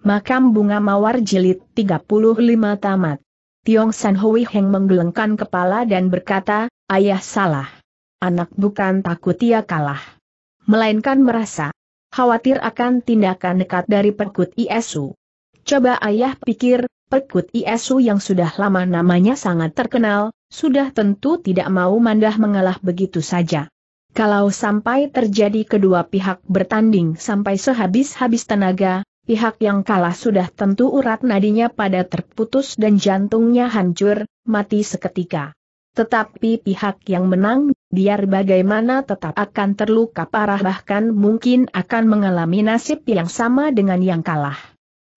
Makam Bunga Mawar Jilid 35 Tamat. Tiong San Hui Heng menggelengkan kepala dan berkata, Ayah salah. Anak bukan takut ia kalah. Melainkan merasa khawatir akan tindakan nekat dari Perkut Isu. Coba ayah pikir, Perkut Isu yang sudah lama namanya sangat terkenal, sudah tentu tidak mau mandah mengalah begitu saja. Kalau sampai terjadi kedua pihak bertanding sampai sehabis-habis tenaga, Pihak yang kalah sudah tentu urat nadinya pada terputus dan jantungnya hancur, mati seketika. Tetapi pihak yang menang, biar bagaimana tetap akan terluka parah bahkan mungkin akan mengalami nasib yang sama dengan yang kalah.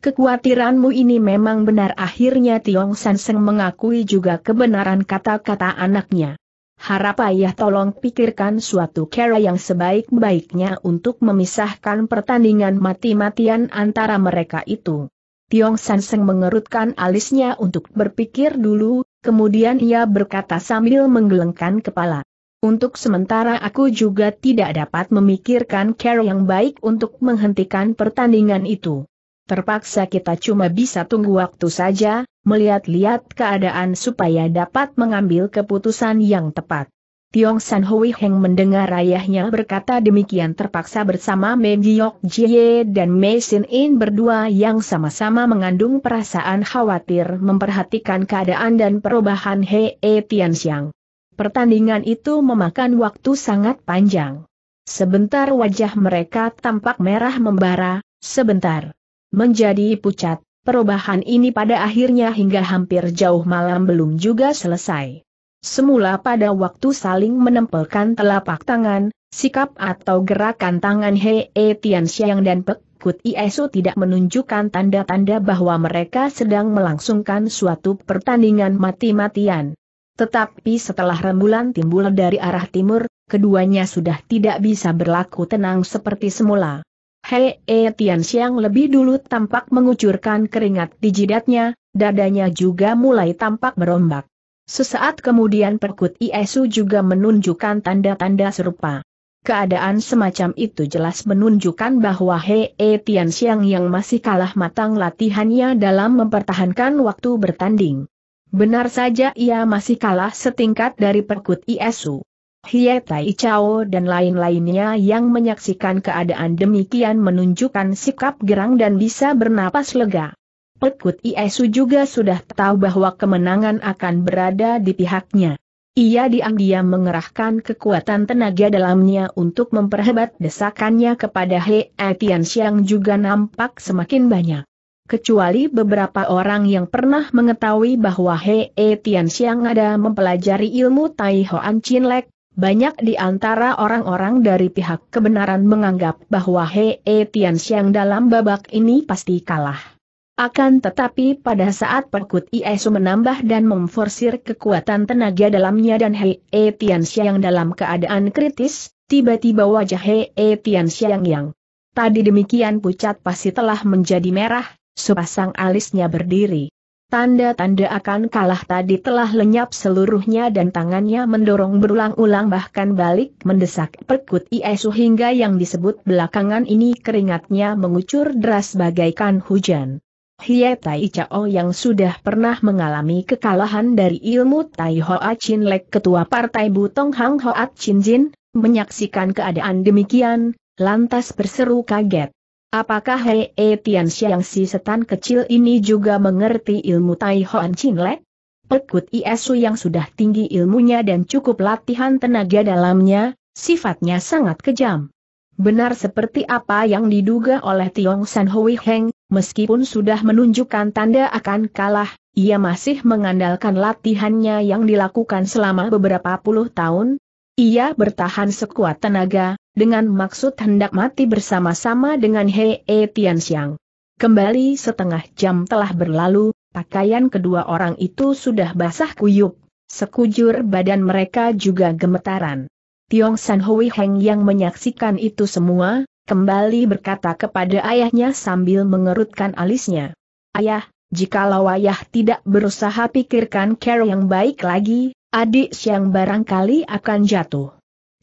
Kekhawatiranmu ini memang benar akhirnya Tiong Sanseng mengakui juga kebenaran kata-kata anaknya. Harap ayah tolong pikirkan suatu cara yang sebaik-baiknya untuk memisahkan pertandingan mati-matian antara mereka itu. Tiong Sanseng mengerutkan alisnya untuk berpikir dulu, kemudian ia berkata sambil menggelengkan kepala. Untuk sementara aku juga tidak dapat memikirkan cara yang baik untuk menghentikan pertandingan itu terpaksa kita cuma bisa tunggu waktu saja, melihat-lihat keadaan supaya dapat mengambil keputusan yang tepat. Tiong San Hui Heng mendengar ayahnya berkata demikian terpaksa bersama Mem Giyok Jie dan Mei Sin In berdua yang sama-sama mengandung perasaan khawatir memperhatikan keadaan dan perubahan He e Tian Xiang. Pertandingan itu memakan waktu sangat panjang. Sebentar wajah mereka tampak merah membara, sebentar menjadi pucat. Perubahan ini pada akhirnya hingga hampir jauh malam belum juga selesai. Semula pada waktu saling menempelkan telapak tangan, sikap atau gerakan tangan Hei e, Tian Xiang dan Pek Kut Iesu tidak menunjukkan tanda-tanda bahwa mereka sedang melangsungkan suatu pertandingan mati-matian. Tetapi setelah rembulan timbul dari arah timur, keduanya sudah tidak bisa berlaku tenang seperti semula. Hei E Tian Xiang lebih dulu tampak mengucurkan keringat di jidatnya, dadanya juga mulai tampak berombak. Sesaat kemudian perkut Iesu juga menunjukkan tanda-tanda serupa. Keadaan semacam itu jelas menunjukkan bahwa Hei e Tian Xiang yang masih kalah matang latihannya dalam mempertahankan waktu bertanding. Benar saja ia masih kalah setingkat dari perkut Iesu. Hie Tai Chao dan lain-lainnya yang menyaksikan keadaan demikian menunjukkan sikap gerang dan bisa bernapas lega. Pekut Iesu juga sudah tahu bahwa kemenangan akan berada di pihaknya. Ia diam-diam mengerahkan kekuatan tenaga dalamnya untuk memperhebat desakannya kepada He Etiansi juga nampak semakin banyak. Kecuali beberapa orang yang pernah mengetahui bahwa He Etiansi ada mempelajari ilmu Tai Hoan Chin Lek, banyak di antara orang-orang dari pihak kebenaran menganggap bahwa Hei e Tian Xiang dalam babak ini pasti kalah. Akan tetapi pada saat Perkut Iesu menambah dan memforsir kekuatan tenaga dalamnya dan Hei e Tian Xiang dalam keadaan kritis, tiba-tiba wajah Hei e Tian Xiang yang tadi demikian pucat pasti telah menjadi merah, sepasang alisnya berdiri. Tanda-tanda akan kalah tadi telah lenyap seluruhnya dan tangannya mendorong berulang-ulang bahkan balik mendesak perkut Iesu hingga yang disebut belakangan ini keringatnya mengucur deras bagaikan hujan. Hie Tai Chao yang sudah pernah mengalami kekalahan dari ilmu Tai Hoa Chin Lek Ketua Partai Butong Hang Hoa Chin Jin, menyaksikan keadaan demikian, lantas berseru kaget. Apakah Hei e Tian Xiang si setan kecil ini juga mengerti ilmu Tai Hoan Chin Le? Pekut Iesu yang sudah tinggi ilmunya dan cukup latihan tenaga dalamnya, sifatnya sangat kejam. Benar seperti apa yang diduga oleh Tiong San Hui Heng, meskipun sudah menunjukkan tanda akan kalah, ia masih mengandalkan latihannya yang dilakukan selama beberapa puluh tahun. Ia bertahan sekuat tenaga, dengan maksud hendak mati bersama-sama dengan Hei E Tianxiang. Kembali setengah jam telah berlalu, pakaian kedua orang itu sudah basah kuyup, sekujur badan mereka juga gemetaran. Tiong San Hui Heng yang menyaksikan itu semua, kembali berkata kepada ayahnya sambil mengerutkan alisnya. Ayah, jikalau ayah tidak berusaha pikirkan care yang baik lagi, adik siang barangkali akan jatuh.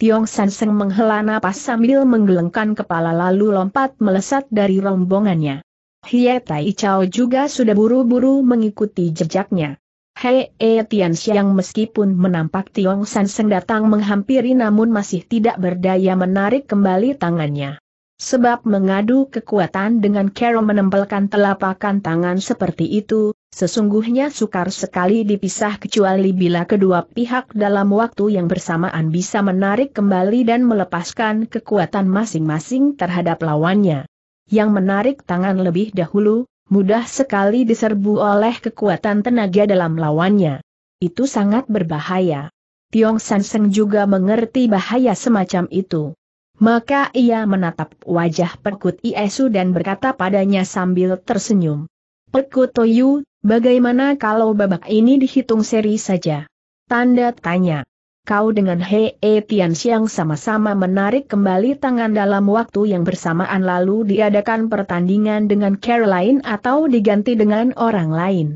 Tiong Sanseng menghela napas sambil menggelengkan kepala lalu lompat melesat dari rombongannya. Hie Tai Chao juga sudah buru-buru mengikuti jejaknya. Hei E Tian Xiang meskipun menampak Tiong Sanseng datang menghampiri namun masih tidak berdaya menarik kembali tangannya. Sebab mengadu kekuatan dengan Carol menempelkan telapakan tangan seperti itu, sesungguhnya sukar sekali dipisah kecuali bila kedua pihak dalam waktu yang bersamaan bisa menarik kembali dan melepaskan kekuatan masing-masing terhadap lawannya. Yang menarik tangan lebih dahulu, mudah sekali diserbu oleh kekuatan tenaga dalam lawannya. Itu sangat berbahaya. Tiong Sanseng juga mengerti bahaya semacam itu. Maka ia menatap wajah Pekut Iesu dan berkata padanya sambil tersenyum. Pekut Toyu, bagaimana kalau babak ini dihitung seri saja? Tanda tanya. Kau dengan Hei e Tian Xiang sama-sama menarik kembali tangan dalam waktu yang bersamaan lalu diadakan pertandingan dengan Caroline atau diganti dengan orang lain.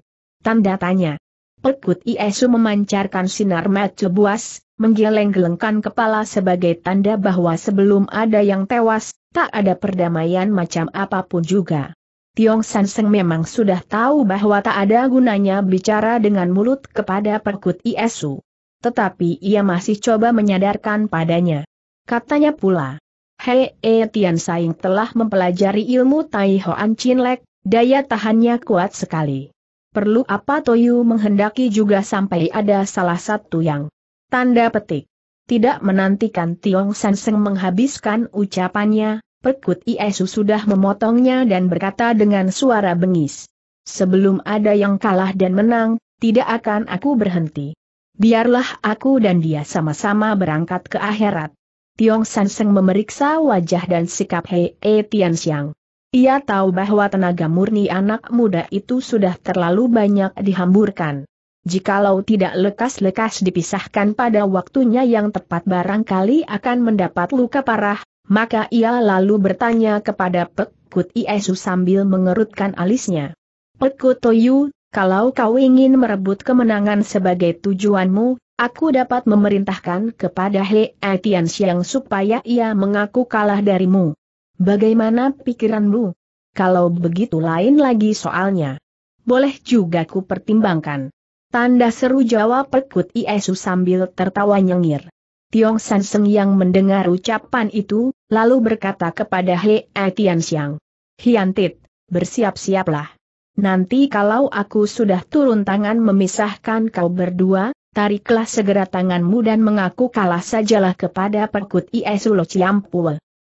Tanda tanya. Perkut Iesu memancarkan sinar mata buas, menggeleng-gelengkan kepala sebagai tanda bahwa sebelum ada yang tewas, tak ada perdamaian macam apapun juga. Tiong San Seng memang sudah tahu bahwa tak ada gunanya bicara dengan mulut kepada Perkut Iesu. Tetapi ia masih coba menyadarkan padanya. Katanya pula, Hei E Tian Saing telah mempelajari ilmu Tai Hoan Chin Lek, daya tahannya kuat sekali. Perlu apa Toyu menghendaki juga sampai ada salah satu yang tanda petik. Tidak menantikan Tiong Sanseng menghabiskan ucapannya, Perkut Iesu sudah memotongnya dan berkata dengan suara bengis. Sebelum ada yang kalah dan menang, tidak akan aku berhenti. Biarlah aku dan dia sama-sama berangkat ke akhirat. Tiong Sanseng memeriksa wajah dan sikap Hei e Tianxiang. Ia tahu bahwa tenaga murni anak muda itu sudah terlalu banyak dihamburkan. Jikalau tidak lekas-lekas dipisahkan pada waktunya yang tepat barangkali akan mendapat luka parah, maka ia lalu bertanya kepada Pekut Iesu sambil mengerutkan alisnya. Pekut Toyu, kalau kau ingin merebut kemenangan sebagai tujuanmu, aku dapat memerintahkan kepada He Etian Siang supaya ia mengaku kalah darimu. Bagaimana pikiranmu? Kalau begitu lain lagi soalnya. Boleh juga ku pertimbangkan. Tanda seru jawab Perkut Iesu sambil tertawa nyengir. Tiong San Seng yang mendengar ucapan itu, lalu berkata kepada He Tian Xiang. Hian Tit, bersiap-siaplah. Nanti kalau aku sudah turun tangan memisahkan kau berdua, tariklah segera tanganmu dan mengaku kalah sajalah kepada Perkut Iesu Lo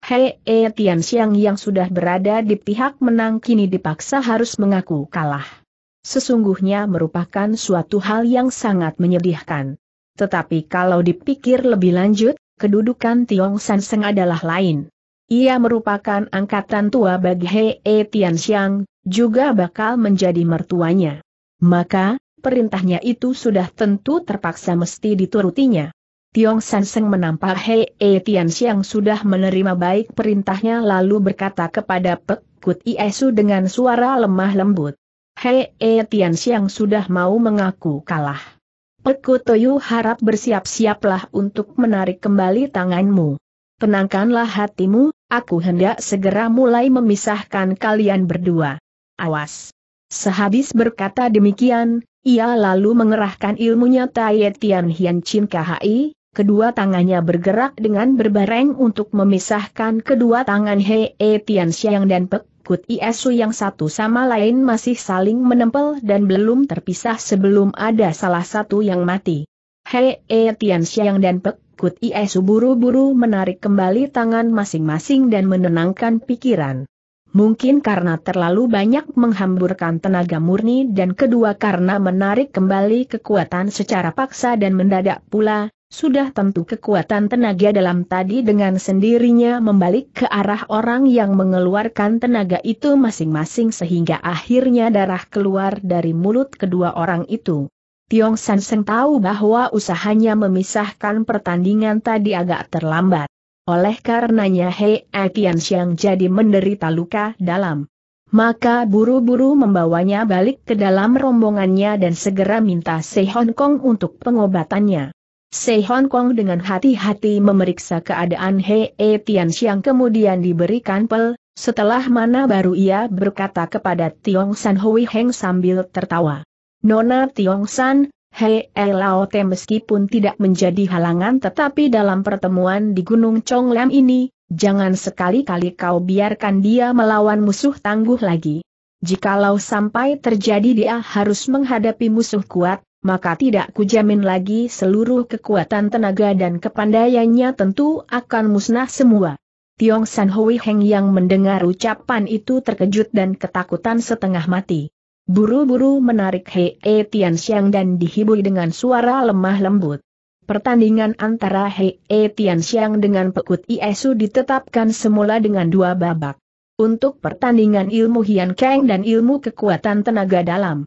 Hei E Tian Xiang yang sudah berada di pihak menang kini dipaksa harus mengaku kalah. Sesungguhnya merupakan suatu hal yang sangat menyedihkan. Tetapi kalau dipikir lebih lanjut, kedudukan Tiong San Seng adalah lain. Ia merupakan angkatan tua bagi Hei E Tian Xiang, juga bakal menjadi mertuanya. Maka, perintahnya itu sudah tentu terpaksa mesti diturutinya. Tiong Sanseng menampar Hei E Tian Siang sudah menerima baik perintahnya lalu berkata kepada Pek Kut Iesu dengan suara lemah lembut. Hei E Tian Siang sudah mau mengaku kalah. Pek Kut Toyu harap bersiap-siaplah untuk menarik kembali tanganmu. Tenangkanlah hatimu, aku hendak segera mulai memisahkan kalian berdua. Awas! Sehabis berkata demikian, ia lalu mengerahkan ilmunya Tai Tian Hian Chin Kahai, kedua tangannya bergerak dengan berbareng untuk memisahkan kedua tangan He e Tian Xiang dan Pek Kut Iesu yang satu sama lain masih saling menempel dan belum terpisah sebelum ada salah satu yang mati. He e Tian Xiang dan Pek Kut Iesu buru-buru menarik kembali tangan masing-masing dan menenangkan pikiran. Mungkin karena terlalu banyak menghamburkan tenaga murni dan kedua karena menarik kembali kekuatan secara paksa dan mendadak pula, sudah tentu kekuatan tenaga dalam tadi dengan sendirinya membalik ke arah orang yang mengeluarkan tenaga itu masing-masing sehingga akhirnya darah keluar dari mulut kedua orang itu. Tiong San Seng tahu bahwa usahanya memisahkan pertandingan tadi agak terlambat. Oleh karenanya Hei Akian Xiang jadi menderita luka dalam. Maka buru-buru membawanya balik ke dalam rombongannya dan segera minta Sei Hong Kong untuk pengobatannya. Sei Hong Kong dengan hati-hati memeriksa keadaan He e Tian Xiang kemudian diberikan pel, setelah mana baru ia berkata kepada Tiong San Hui Heng sambil tertawa. Nona Tiong San, He e Lao Te meskipun tidak menjadi halangan tetapi dalam pertemuan di Gunung Lam ini, jangan sekali-kali kau biarkan dia melawan musuh tangguh lagi. Jikalau sampai terjadi dia harus menghadapi musuh kuat, maka tidak kujamin lagi seluruh kekuatan tenaga dan kepandaiannya tentu akan musnah semua. Tiong San Hui Heng yang mendengar ucapan itu terkejut dan ketakutan setengah mati. Buru-buru menarik He e Tian Xiang dan dihibur dengan suara lemah lembut. Pertandingan antara He e Tian Xiang dengan Pekut Iesu ditetapkan semula dengan dua babak. Untuk pertandingan ilmu Hian Kang dan ilmu kekuatan tenaga dalam.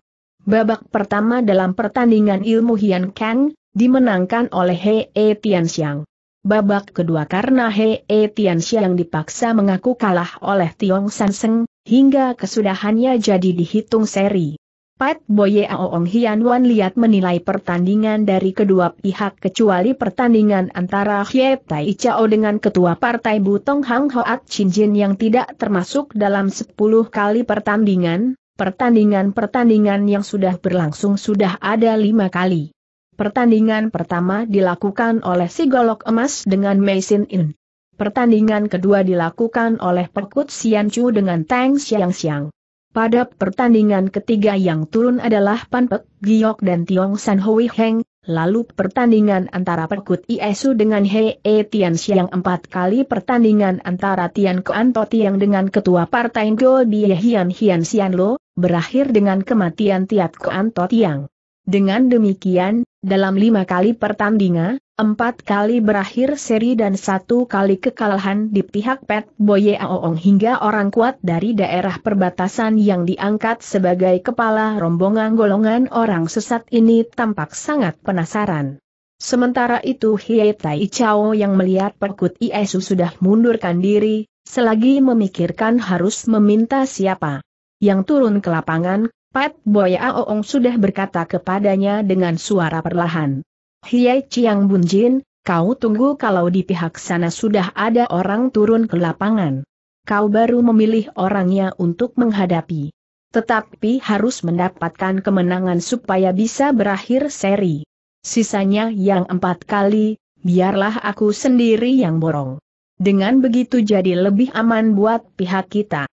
Babak pertama dalam pertandingan ilmu Hian Kang, dimenangkan oleh Hei e Tianxiang. Babak kedua karena Hei e Tianxiang dipaksa mengaku kalah oleh Tiong Seng, hingga kesudahannya jadi dihitung seri. Pat Boye Aoong Hian Wan lihat menilai pertandingan dari kedua pihak kecuali pertandingan antara Hye Tai Chao dengan ketua partai Butong Hang Hoat Chin Jin yang tidak termasuk dalam 10 kali pertandingan, Pertandingan-pertandingan yang sudah berlangsung sudah ada lima kali. Pertandingan pertama dilakukan oleh Sigolok Emas dengan Mei Sin In. Pertandingan kedua dilakukan oleh Pekut Sian Chu dengan Tang Xiang Xiang. Pada pertandingan ketiga yang turun adalah Pan Pek Giok dan Tiong San Hui Heng, lalu pertandingan antara Pekut Iesu dengan Hee E Tian Xiang empat kali pertandingan antara Tian Kuan Tiang dengan Ketua Partai Ngo Bie Hian Hian Xian Lo, berakhir dengan kematian Tiat Koan Totiang. Dengan demikian, dalam lima kali pertandingan, empat kali berakhir seri dan satu kali kekalahan di pihak Pet Boye Aoong hingga orang kuat dari daerah perbatasan yang diangkat sebagai kepala rombongan golongan orang sesat ini tampak sangat penasaran. Sementara itu Hiei Tai Chao yang melihat Perkut Iesu sudah mundurkan diri, selagi memikirkan harus meminta siapa yang turun ke lapangan, Pat Boya Aoong sudah berkata kepadanya dengan suara perlahan. Hiei Chiang Bunjin, kau tunggu kalau di pihak sana sudah ada orang turun ke lapangan. Kau baru memilih orangnya untuk menghadapi. Tetapi harus mendapatkan kemenangan supaya bisa berakhir seri. Sisanya yang empat kali, biarlah aku sendiri yang borong. Dengan begitu jadi lebih aman buat pihak kita.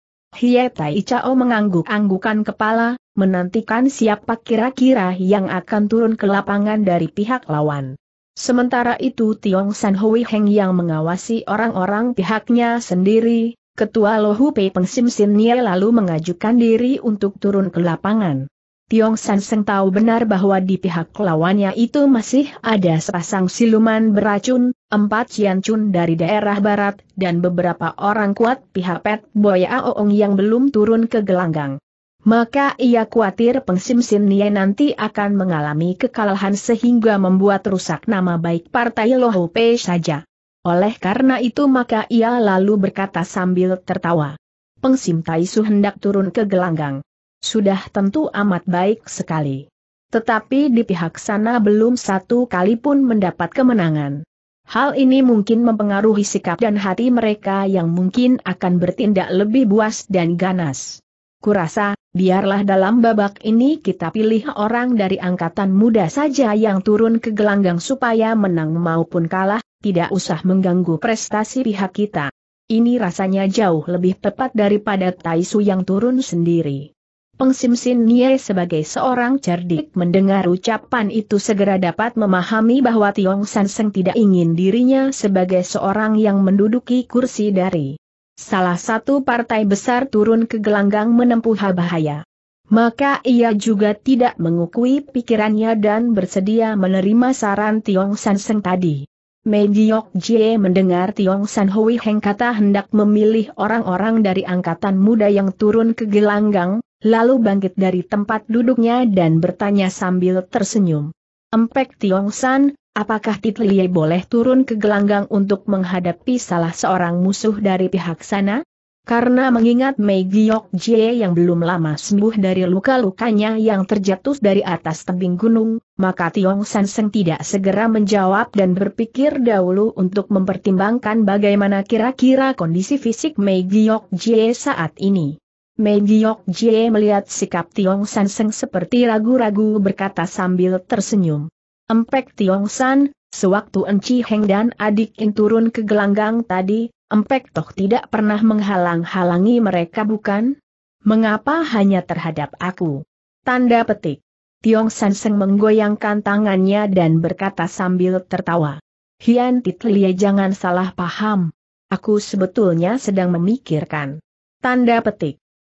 Tai Chao mengangguk-anggukan kepala, menantikan siapa kira-kira yang akan turun ke lapangan dari pihak lawan. Sementara itu Tiong San Hui Heng yang mengawasi orang-orang pihaknya sendiri, Ketua Lohu Pei Peng Sim Sin Nie lalu mengajukan diri untuk turun ke lapangan. Tiong San Seng tahu benar bahwa di pihak lawannya itu masih ada sepasang siluman beracun, empat Cian Chun dari daerah barat, dan beberapa orang kuat pihak Pet Boya Oong yang belum turun ke gelanggang. Maka ia khawatir Peng Sim Sin Nie nanti akan mengalami kekalahan sehingga membuat rusak nama baik partai Ho Pei saja. Oleh karena itu maka ia lalu berkata sambil tertawa. Peng Sim Tai Su hendak turun ke gelanggang. Sudah tentu amat baik sekali. Tetapi di pihak sana belum satu kali pun mendapat kemenangan. Hal ini mungkin mempengaruhi sikap dan hati mereka yang mungkin akan bertindak lebih buas dan ganas. Kurasa, biarlah dalam babak ini kita pilih orang dari angkatan muda saja yang turun ke gelanggang supaya menang maupun kalah, tidak usah mengganggu prestasi pihak kita. Ini rasanya jauh lebih tepat daripada Taisu yang turun sendiri. Sin Nye sebagai seorang cerdik mendengar ucapan itu segera dapat memahami bahwa Tiong San Seng tidak ingin dirinya sebagai seorang yang menduduki kursi dari salah satu partai besar turun ke gelanggang menempuh bahaya. Maka ia juga tidak mengukui pikirannya dan bersedia menerima saran Tiong San Seng tadi. Mediok Jie mendengar Tiong San Hui Heng kata hendak memilih orang-orang dari angkatan muda yang turun ke gelanggang, lalu bangkit dari tempat duduknya dan bertanya sambil tersenyum. Empek Tiong San, apakah Titlie boleh turun ke gelanggang untuk menghadapi salah seorang musuh dari pihak sana? Karena mengingat Mei Giok Jie yang belum lama sembuh dari luka-lukanya yang terjatuh dari atas tebing gunung, maka Tiong San Seng tidak segera menjawab dan berpikir dahulu untuk mempertimbangkan bagaimana kira-kira kondisi fisik Mei Giok Jie saat ini. Mei Giok Jie melihat sikap Tiong San Seng seperti ragu-ragu berkata sambil tersenyum. Empek Tiong San, sewaktu Enci Heng dan adik In turun ke gelanggang tadi, Empek Toh tidak pernah menghalang-halangi mereka bukan? Mengapa hanya terhadap aku? Tanda petik. Tiong San Seng menggoyangkan tangannya dan berkata sambil tertawa. Hian Titlie jangan salah paham. Aku sebetulnya sedang memikirkan. Tanda petik.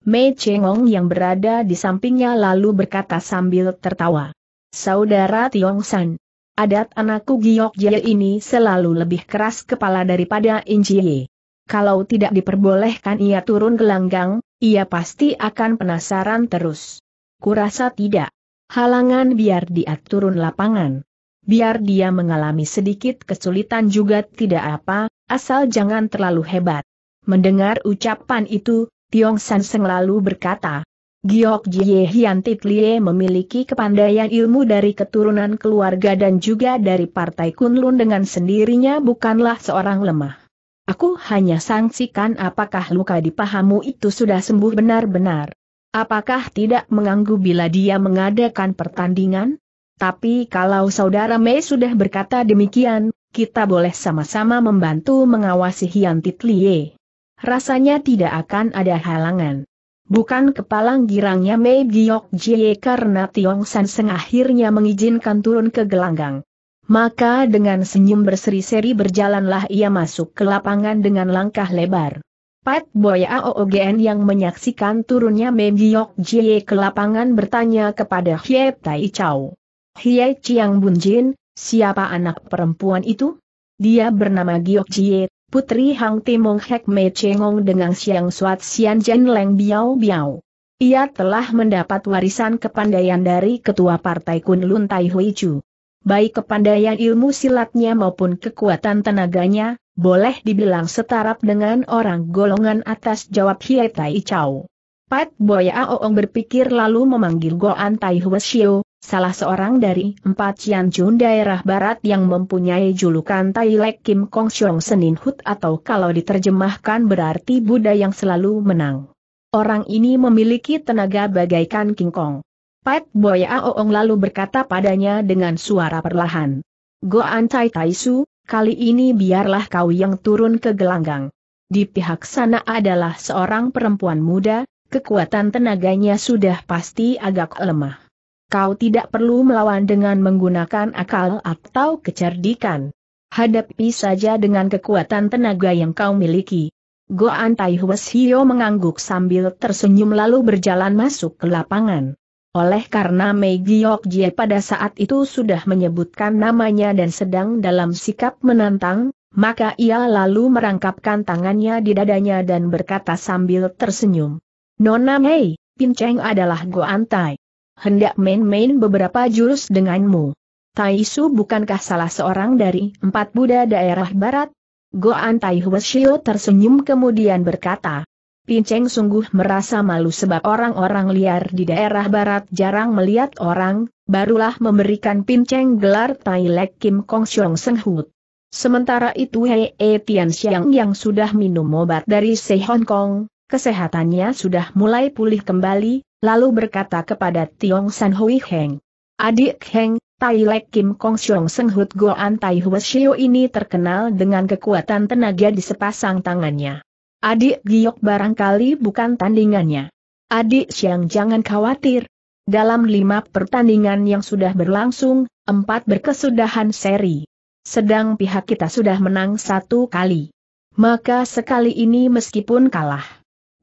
Mei Chengong yang berada di sampingnya lalu berkata sambil tertawa. Saudara Tiong San, adat anakku Giok Jie ini selalu lebih keras kepala daripada In Jie. Kalau tidak diperbolehkan ia turun gelanggang, ia pasti akan penasaran terus. Kurasa tidak. Halangan biar dia turun lapangan. Biar dia mengalami sedikit kesulitan juga tidak apa, asal jangan terlalu hebat. Mendengar ucapan itu, Tiong San Seng lalu berkata, Giok Jie Hian Titlie memiliki kepandaian ilmu dari keturunan keluarga dan juga dari partai Kunlun dengan sendirinya bukanlah seorang lemah. Aku hanya sangsikan apakah luka di pahamu itu sudah sembuh benar-benar. Apakah tidak mengganggu bila dia mengadakan pertandingan? Tapi kalau saudara Mei sudah berkata demikian, kita boleh sama-sama membantu mengawasi Hian Titlie. Rasanya tidak akan ada halangan. Bukan kepalang girangnya Mei Giok Jie karena Tiong San Seng akhirnya mengizinkan turun ke gelanggang. Maka dengan senyum berseri-seri berjalanlah ia masuk ke lapangan dengan langkah lebar. Pat Boya OOGN yang menyaksikan turunnya Mei Giok Jie ke lapangan bertanya kepada Hye Tai Chow. Hye Chiang Bun Jin, siapa anak perempuan itu? Dia bernama Giok Jie, Putri Hang Timong Hek Me Chengong dengan Siang Suat Sian Jen Leng Biao Biao. Ia telah mendapat warisan kepandaian dari Ketua Partai Kunlun Tai Hui Chu. Baik kepandaian ilmu silatnya maupun kekuatan tenaganya, boleh dibilang setarap dengan orang golongan atas jawab Hie Tai Chau. Pat Boya Oong berpikir lalu memanggil Goan Tai Hwesio, Salah seorang dari empat Cianjun daerah barat yang mempunyai julukan Tai Lek Kim Kong Xiong Senin Hut atau kalau diterjemahkan berarti Buddha yang selalu menang. Orang ini memiliki tenaga bagaikan King Kong. Pat Boya Aoong lalu berkata padanya dengan suara perlahan. Go Tai Tai Su, kali ini biarlah kau yang turun ke gelanggang. Di pihak sana adalah seorang perempuan muda, kekuatan tenaganya sudah pasti agak lemah kau tidak perlu melawan dengan menggunakan akal atau kecerdikan. Hadapi saja dengan kekuatan tenaga yang kau miliki. Go Antai Hues mengangguk sambil tersenyum lalu berjalan masuk ke lapangan. Oleh karena Mei Giok Jie pada saat itu sudah menyebutkan namanya dan sedang dalam sikap menantang, maka ia lalu merangkapkan tangannya di dadanya dan berkata sambil tersenyum. Nona Mei, Cheng adalah Go Antai hendak main-main beberapa jurus denganmu. Taisu bukankah salah seorang dari empat Buddha daerah barat? Goan Tai Huashio tersenyum kemudian berkata, Pinceng sungguh merasa malu sebab orang-orang liar di daerah barat jarang melihat orang, barulah memberikan Pinceng gelar Tai Lek Kim Kong Xiong Seng Hut. Sementara itu Hei e Tian Xiang yang sudah minum obat dari Sei Hong Kong, kesehatannya sudah mulai pulih kembali, lalu berkata kepada Tiong San Hui Heng. Adik Heng, Tai Lek Kim Kong Siong Seng Hut Goan Tai Hua Shio ini terkenal dengan kekuatan tenaga di sepasang tangannya. Adik Giok barangkali bukan tandingannya. Adik Siang jangan khawatir. Dalam lima pertandingan yang sudah berlangsung, empat berkesudahan seri. Sedang pihak kita sudah menang satu kali. Maka sekali ini meskipun kalah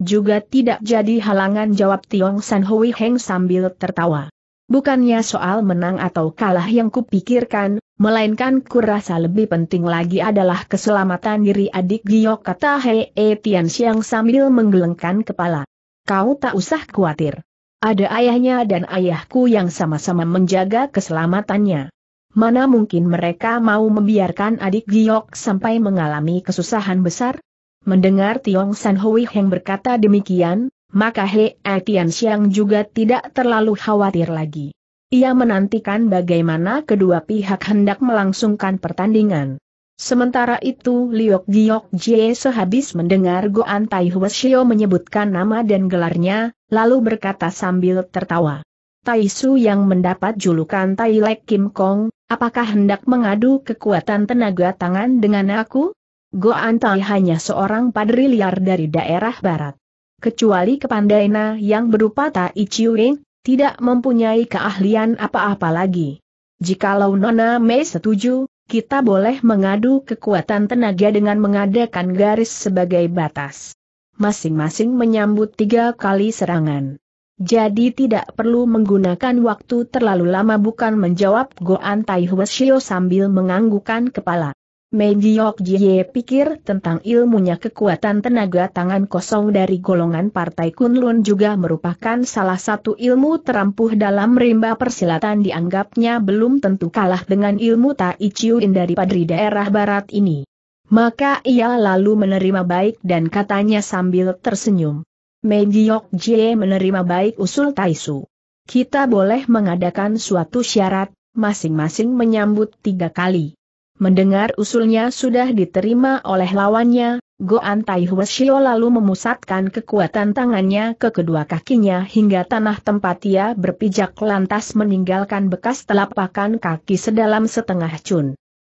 juga tidak jadi halangan jawab Tiong San Hui Heng sambil tertawa. Bukannya soal menang atau kalah yang kupikirkan, melainkan kurasa lebih penting lagi adalah keselamatan diri adik Giok kata Hei e Tian Xiang sambil menggelengkan kepala. Kau tak usah khawatir. Ada ayahnya dan ayahku yang sama-sama menjaga keselamatannya. Mana mungkin mereka mau membiarkan adik Giok sampai mengalami kesusahan besar? Mendengar Tiong San Hui Heng berkata demikian, maka He Tian Xiang juga tidak terlalu khawatir lagi. Ia menantikan bagaimana kedua pihak hendak melangsungkan pertandingan. Sementara itu Liok Giok Jie sehabis mendengar Goan Tai Huesio menyebutkan nama dan gelarnya, lalu berkata sambil tertawa. Tai Su yang mendapat julukan Tai Lek Kim Kong, apakah hendak mengadu kekuatan tenaga tangan dengan aku? Go Antai hanya seorang padri liar dari daerah barat. Kecuali kepandaina yang berupa Tai Chiuing, tidak mempunyai keahlian apa-apa lagi. Jikalau Nona Mei setuju, kita boleh mengadu kekuatan tenaga dengan mengadakan garis sebagai batas. Masing-masing menyambut tiga kali serangan. Jadi tidak perlu menggunakan waktu terlalu lama bukan menjawab Go Antai Hueshio sambil menganggukan kepala. Giok Jie pikir tentang ilmunya kekuatan tenaga tangan kosong dari golongan Partai Kunlun juga merupakan salah satu ilmu terampuh dalam rimba persilatan dianggapnya belum tentu kalah dengan ilmu Tai Chiuin dari padri daerah barat ini. Maka ia lalu menerima baik dan katanya sambil tersenyum. Giok Jie menerima baik usul Tai Su. Kita boleh mengadakan suatu syarat, masing-masing menyambut tiga kali. Mendengar usulnya sudah diterima oleh lawannya, Goan Tai lalu memusatkan kekuatan tangannya ke kedua kakinya hingga tanah tempat ia berpijak lantas meninggalkan bekas telapakan kaki sedalam setengah cun.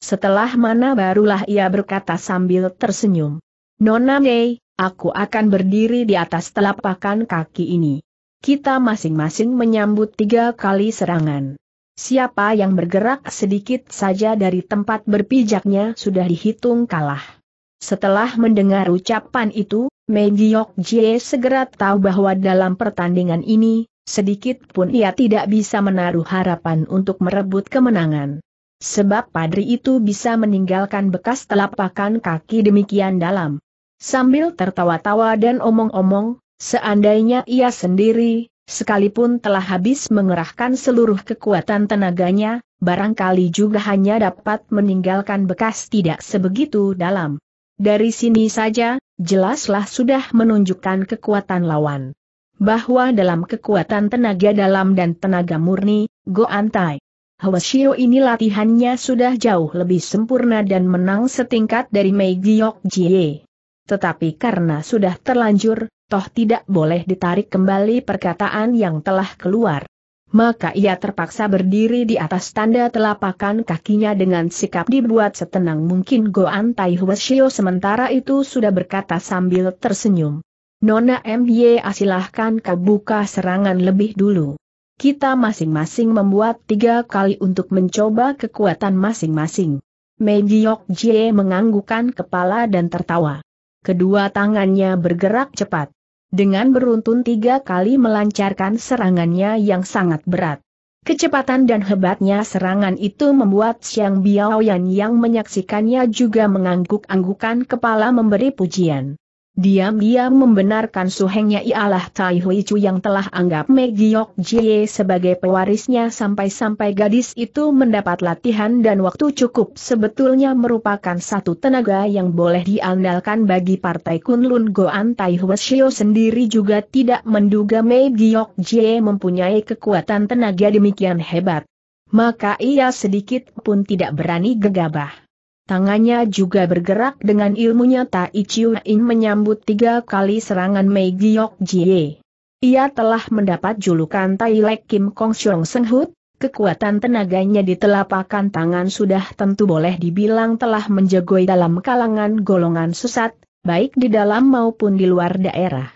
Setelah mana barulah ia berkata sambil tersenyum. Nona Mei, aku akan berdiri di atas telapakan kaki ini. Kita masing-masing menyambut tiga kali serangan. Siapa yang bergerak sedikit saja dari tempat berpijaknya sudah dihitung kalah. Setelah mendengar ucapan itu, Megiok Jie segera tahu bahwa dalam pertandingan ini, sedikit pun ia tidak bisa menaruh harapan untuk merebut kemenangan. Sebab padri itu bisa meninggalkan bekas telapakan kaki demikian dalam. Sambil tertawa-tawa dan omong-omong, seandainya ia sendiri, Sekalipun telah habis mengerahkan seluruh kekuatan tenaganya, barangkali juga hanya dapat meninggalkan bekas tidak sebegitu dalam. Dari sini saja, jelaslah sudah menunjukkan kekuatan lawan. Bahwa dalam kekuatan tenaga dalam dan tenaga murni, Go Antai. Hwasio ini latihannya sudah jauh lebih sempurna dan menang setingkat dari Mei Giyok Jie tetapi karena sudah terlanjur, toh tidak boleh ditarik kembali perkataan yang telah keluar. Maka ia terpaksa berdiri di atas tanda telapakan kakinya dengan sikap dibuat setenang mungkin Goan Tai Huasio sementara itu sudah berkata sambil tersenyum. Nona MY silahkan kau buka serangan lebih dulu. Kita masing-masing membuat tiga kali untuk mencoba kekuatan masing-masing. Mei Giok Jie menganggukan kepala dan tertawa kedua tangannya bergerak cepat. Dengan beruntun tiga kali melancarkan serangannya yang sangat berat. Kecepatan dan hebatnya serangan itu membuat Xiang Biao Biaoyan yang menyaksikannya juga mengangguk-anggukan kepala memberi pujian. Diam-diam membenarkan suhengnya ialah Tai Hui Chu yang telah anggap Megiok Jie sebagai pewarisnya sampai-sampai gadis itu mendapat latihan dan waktu cukup sebetulnya merupakan satu tenaga yang boleh diandalkan bagi partai Kunlun Goan Tai Shio sendiri juga tidak menduga Megiok Jie mempunyai kekuatan tenaga demikian hebat. Maka ia sedikit pun tidak berani gegabah. Tangannya juga bergerak dengan ilmunya Tai Chiu In menyambut tiga kali serangan Mei Giok Jie. Ia telah mendapat julukan Tai Lek Kim Kong Siong Seng Hut, kekuatan tenaganya di telapakan tangan sudah tentu boleh dibilang telah menjegoi dalam kalangan golongan sesat, baik di dalam maupun di luar daerah.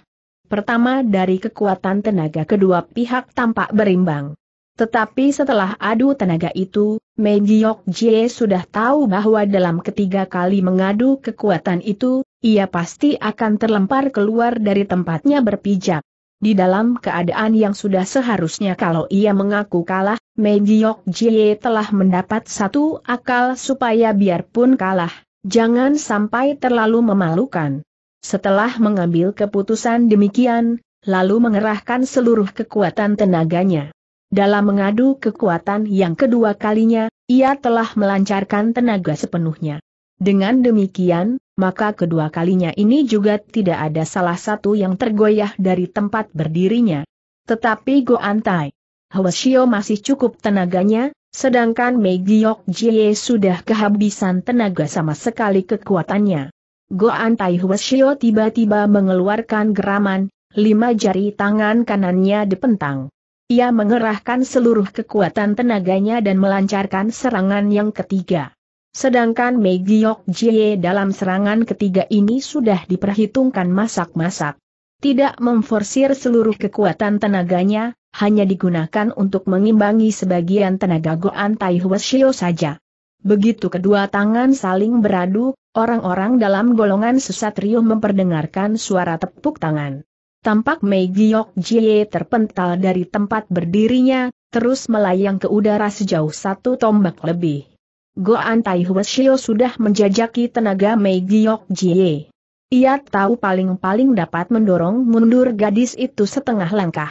Pertama dari kekuatan tenaga kedua pihak tampak berimbang. Tetapi setelah adu tenaga itu, Mediok Jie sudah tahu bahwa dalam ketiga kali mengadu kekuatan itu, ia pasti akan terlempar keluar dari tempatnya berpijak. Di dalam keadaan yang sudah seharusnya kalau ia mengaku kalah, Mediok Jie telah mendapat satu akal supaya biarpun kalah, jangan sampai terlalu memalukan. Setelah mengambil keputusan demikian, lalu mengerahkan seluruh kekuatan tenaganya. Dalam mengadu kekuatan yang kedua kalinya, ia telah melancarkan tenaga sepenuhnya. Dengan demikian, maka kedua kalinya ini juga tidak ada salah satu yang tergoyah dari tempat berdirinya. Tetapi Go Antai, Hwasio masih cukup tenaganya, sedangkan Megiok Jie sudah kehabisan tenaga sama sekali kekuatannya. Go Antai Hwasio tiba-tiba mengeluarkan geraman, lima jari tangan kanannya dipentang. Ia mengerahkan seluruh kekuatan tenaganya dan melancarkan serangan yang ketiga. Sedangkan Megiok Jie dalam serangan ketiga ini sudah diperhitungkan masak-masak. Tidak memforsir seluruh kekuatan tenaganya, hanya digunakan untuk mengimbangi sebagian tenaga Goan Tai Shio saja. Begitu kedua tangan saling beradu, orang-orang dalam golongan sesatrio memperdengarkan suara tepuk tangan. Tampak Mei Giok Jie terpental dari tempat berdirinya, terus melayang ke udara sejauh satu tombak lebih. Go Antai Huashio sudah menjajaki tenaga Mei Giok Jie. Ia tahu paling-paling dapat mendorong mundur gadis itu setengah langkah.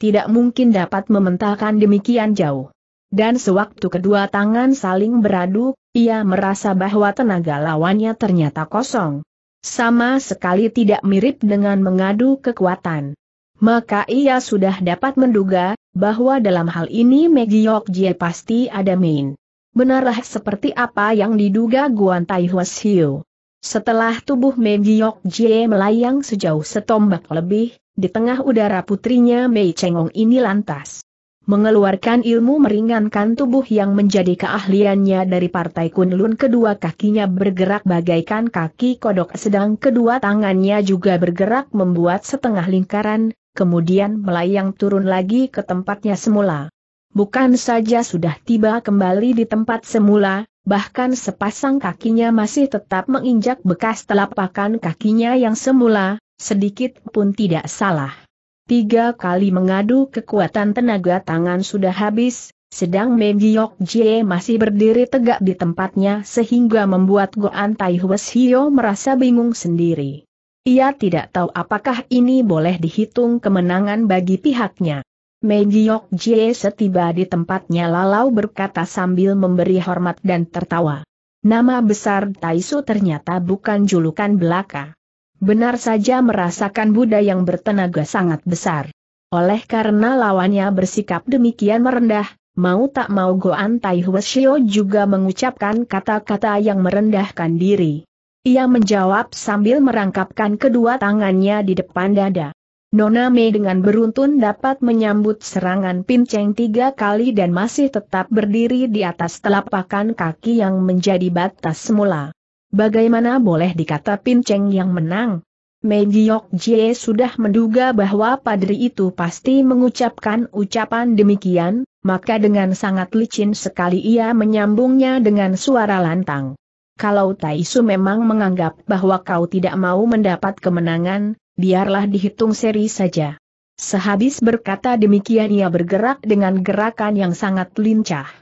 Tidak mungkin dapat mementahkan demikian jauh. Dan sewaktu kedua tangan saling beradu, ia merasa bahwa tenaga lawannya ternyata kosong. Sama sekali tidak mirip dengan mengadu kekuatan. Maka ia sudah dapat menduga, bahwa dalam hal ini Megiok Jie pasti ada main. Benarlah seperti apa yang diduga Guan Tai Huas Hiu. Setelah tubuh Megiok Jie melayang sejauh setombak lebih, di tengah udara putrinya Mei Chengong ini lantas Mengeluarkan ilmu meringankan tubuh yang menjadi keahliannya dari partai kunlun kedua kakinya bergerak bagaikan kaki kodok sedang kedua tangannya juga bergerak membuat setengah lingkaran, kemudian melayang turun lagi ke tempatnya semula. Bukan saja sudah tiba kembali di tempat semula, bahkan sepasang kakinya masih tetap menginjak bekas telapakan kakinya yang semula, sedikit pun tidak salah. Tiga kali mengadu kekuatan tenaga tangan sudah habis, sedang Megiok Jie masih berdiri tegak di tempatnya sehingga membuat Goan Tai Hio merasa bingung sendiri. Ia tidak tahu apakah ini boleh dihitung kemenangan bagi pihaknya. Megiok Jie setiba di tempatnya lalau berkata sambil memberi hormat dan tertawa. Nama besar Taisu ternyata bukan julukan belaka benar saja merasakan Buddha yang bertenaga sangat besar. Oleh karena lawannya bersikap demikian merendah, mau tak mau Goan Tai Hueshio juga mengucapkan kata-kata yang merendahkan diri. Ia menjawab sambil merangkapkan kedua tangannya di depan dada. Nona Mei dengan beruntun dapat menyambut serangan pinceng tiga kali dan masih tetap berdiri di atas telapakan kaki yang menjadi batas semula. Bagaimana boleh dikata Pinceng yang menang? Mei Giok Jie sudah menduga bahwa padri itu pasti mengucapkan ucapan demikian, maka dengan sangat licin sekali ia menyambungnya dengan suara lantang. Kalau Taisu memang menganggap bahwa kau tidak mau mendapat kemenangan, biarlah dihitung seri saja. Sehabis berkata demikian ia bergerak dengan gerakan yang sangat lincah.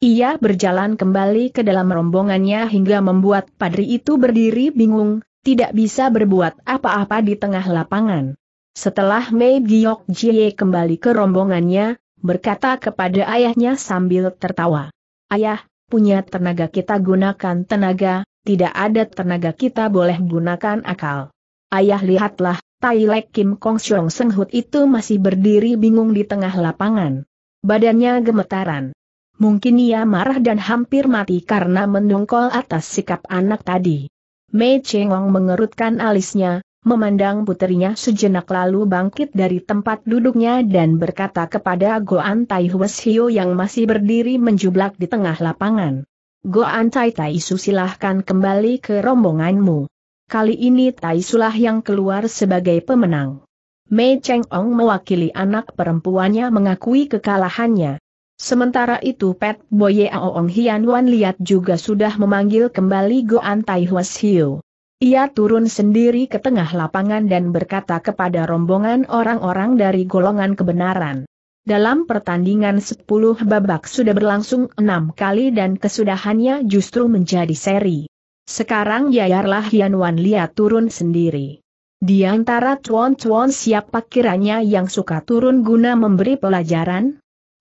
Ia berjalan kembali ke dalam rombongannya hingga membuat padri itu berdiri bingung, tidak bisa berbuat apa-apa di tengah lapangan. Setelah Mei Giok Jie kembali ke rombongannya, berkata kepada ayahnya sambil tertawa. Ayah, punya tenaga kita gunakan tenaga, tidak ada tenaga kita boleh gunakan akal. Ayah lihatlah, Tai Lek Kim Kong Siong Hut itu masih berdiri bingung di tengah lapangan. Badannya gemetaran. Mungkin ia marah dan hampir mati karena mendongkol atas sikap anak tadi. Mei Chengong mengerutkan alisnya, memandang putrinya sejenak lalu bangkit dari tempat duduknya dan berkata kepada Goan Tai Hues Hio yang masih berdiri menjublak di tengah lapangan. Goan Tai Tai Su silahkan kembali ke rombonganmu. Kali ini Tai Sulah yang keluar sebagai pemenang. Mei Cheng Ong mewakili anak perempuannya mengakui kekalahannya. Sementara itu Pet Boye Aoong Hian Wan Liat juga sudah memanggil kembali Goan Tai Huas Hiu. Ia turun sendiri ke tengah lapangan dan berkata kepada rombongan orang-orang dari golongan kebenaran. Dalam pertandingan 10 babak sudah berlangsung 6 kali dan kesudahannya justru menjadi seri. Sekarang Yayarlah Hian Wan Liat turun sendiri. Di antara tuan cuan siapa kiranya yang suka turun guna memberi pelajaran?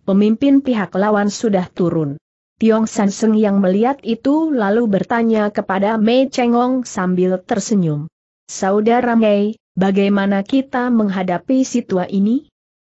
pemimpin pihak lawan sudah turun. Tiong San Seng yang melihat itu lalu bertanya kepada Mei Chengong sambil tersenyum. Saudara Mei, bagaimana kita menghadapi situasi ini?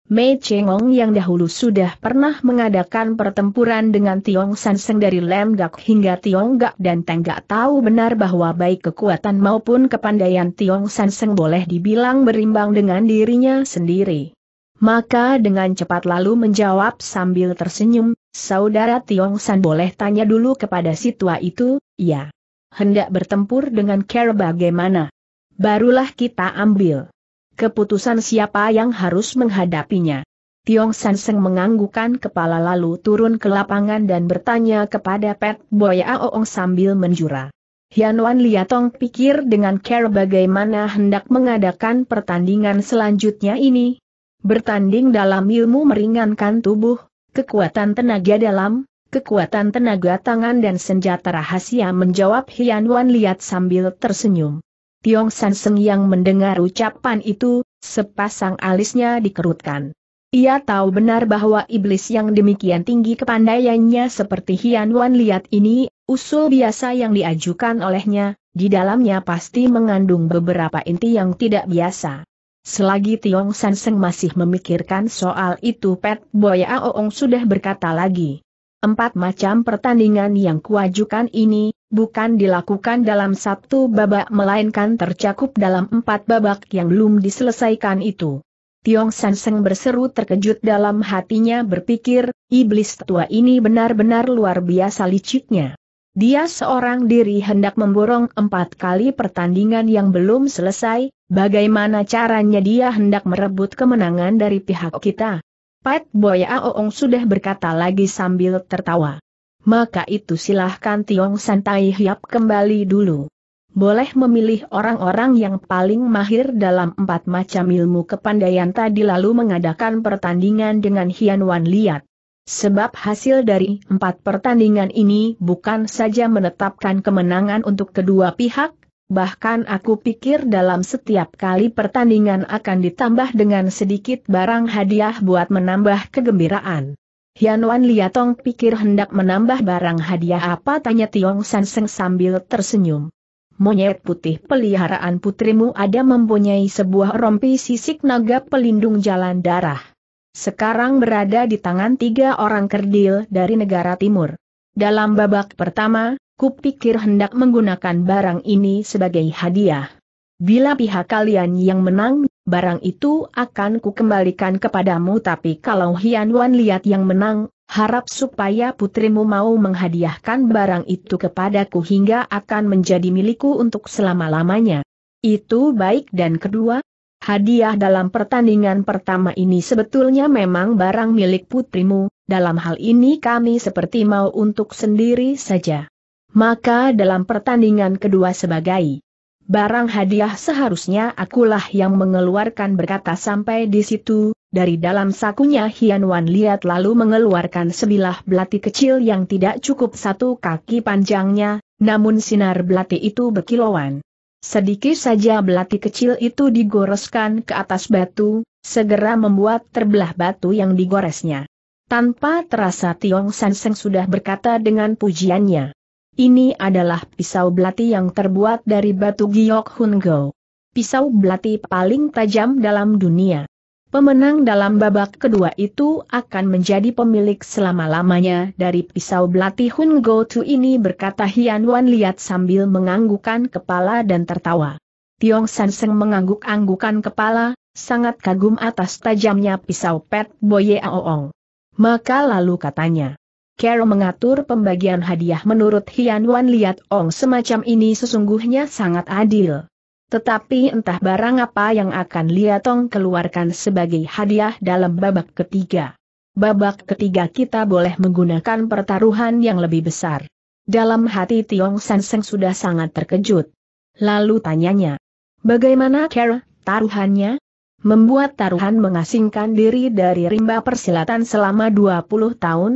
Mei Chengong yang dahulu sudah pernah mengadakan pertempuran dengan Tiong San Seng dari Lem Gak hingga Tiong Gak dan Teng Gak tahu benar bahwa baik kekuatan maupun kepandaian Tiong San Seng boleh dibilang berimbang dengan dirinya sendiri. Maka dengan cepat lalu menjawab sambil tersenyum, saudara Tiong San boleh tanya dulu kepada si tua itu, ya. Hendak bertempur dengan Care bagaimana? Barulah kita ambil keputusan siapa yang harus menghadapinya. Tiong San Seng menganggukan kepala lalu turun ke lapangan dan bertanya kepada Pet Boya Aoong sambil menjura. Hian Wan Liatong pikir dengan care bagaimana hendak mengadakan pertandingan selanjutnya ini, Bertanding dalam ilmu meringankan tubuh, kekuatan tenaga dalam, kekuatan tenaga tangan dan senjata rahasia menjawab Hian Wan Liat sambil tersenyum. Tiong San Seng yang mendengar ucapan itu, sepasang alisnya dikerutkan. Ia tahu benar bahwa iblis yang demikian tinggi kepandaiannya seperti Hian Wan Liat ini, usul biasa yang diajukan olehnya, di dalamnya pasti mengandung beberapa inti yang tidak biasa. Selagi Tiong Seng masih memikirkan soal itu Pet Boy Aoong sudah berkata lagi. Empat macam pertandingan yang kuajukan ini, bukan dilakukan dalam satu babak melainkan tercakup dalam empat babak yang belum diselesaikan itu. Tiong Seng berseru terkejut dalam hatinya berpikir, iblis tua ini benar-benar luar biasa liciknya. Dia seorang diri hendak memborong empat kali pertandingan yang belum selesai, bagaimana caranya dia hendak merebut kemenangan dari pihak kita? Pat Boy Aoong sudah berkata lagi sambil tertawa. Maka itu silahkan Tiong Santai Hiap kembali dulu. Boleh memilih orang-orang yang paling mahir dalam empat macam ilmu kepandaian tadi lalu mengadakan pertandingan dengan Hian Wan Liat. Sebab hasil dari empat pertandingan ini bukan saja menetapkan kemenangan untuk kedua pihak, bahkan aku pikir dalam setiap kali pertandingan akan ditambah dengan sedikit barang hadiah buat menambah kegembiraan. Hian Wan Liatong pikir hendak menambah barang hadiah apa tanya Tiong Seng sambil tersenyum. Monyet putih peliharaan putrimu ada mempunyai sebuah rompi sisik naga pelindung jalan darah sekarang berada di tangan tiga orang kerdil dari negara timur. Dalam babak pertama, kupikir hendak menggunakan barang ini sebagai hadiah. Bila pihak kalian yang menang, barang itu akan kukembalikan kepadamu tapi kalau Hian Wan lihat yang menang, harap supaya putrimu mau menghadiahkan barang itu kepadaku hingga akan menjadi milikku untuk selama-lamanya. Itu baik dan kedua, Hadiah dalam pertandingan pertama ini sebetulnya memang barang milik putrimu, dalam hal ini kami seperti mau untuk sendiri saja. Maka dalam pertandingan kedua sebagai barang hadiah seharusnya akulah yang mengeluarkan berkata sampai di situ, dari dalam sakunya Hian Wan lihat lalu mengeluarkan sebilah belati kecil yang tidak cukup satu kaki panjangnya, namun sinar belati itu berkilauan. Sedikit saja belati kecil itu digoreskan ke atas batu, segera membuat terbelah batu yang digoresnya. Tanpa terasa Tiong San Seng sudah berkata dengan pujiannya. Ini adalah pisau belati yang terbuat dari batu giok Go. Pisau belati paling tajam dalam dunia. Pemenang dalam babak kedua itu akan menjadi pemilik selama-lamanya dari pisau belati Hun Go Tu ini berkata Hian Wan Liat sambil menganggukkan kepala dan tertawa. Tiong San Seng mengangguk-anggukan kepala, sangat kagum atas tajamnya pisau Pet Boye Aoong. Maka lalu katanya. Carol mengatur pembagian hadiah menurut Hian Wan Liat Ong semacam ini sesungguhnya sangat adil. Tetapi entah barang apa yang akan Liatong keluarkan sebagai hadiah dalam babak ketiga. Babak ketiga kita boleh menggunakan pertaruhan yang lebih besar. Dalam hati Tiong Sanseng sudah sangat terkejut. Lalu tanyanya, bagaimana cara taruhannya? Membuat taruhan mengasingkan diri dari rimba persilatan selama 20 tahun,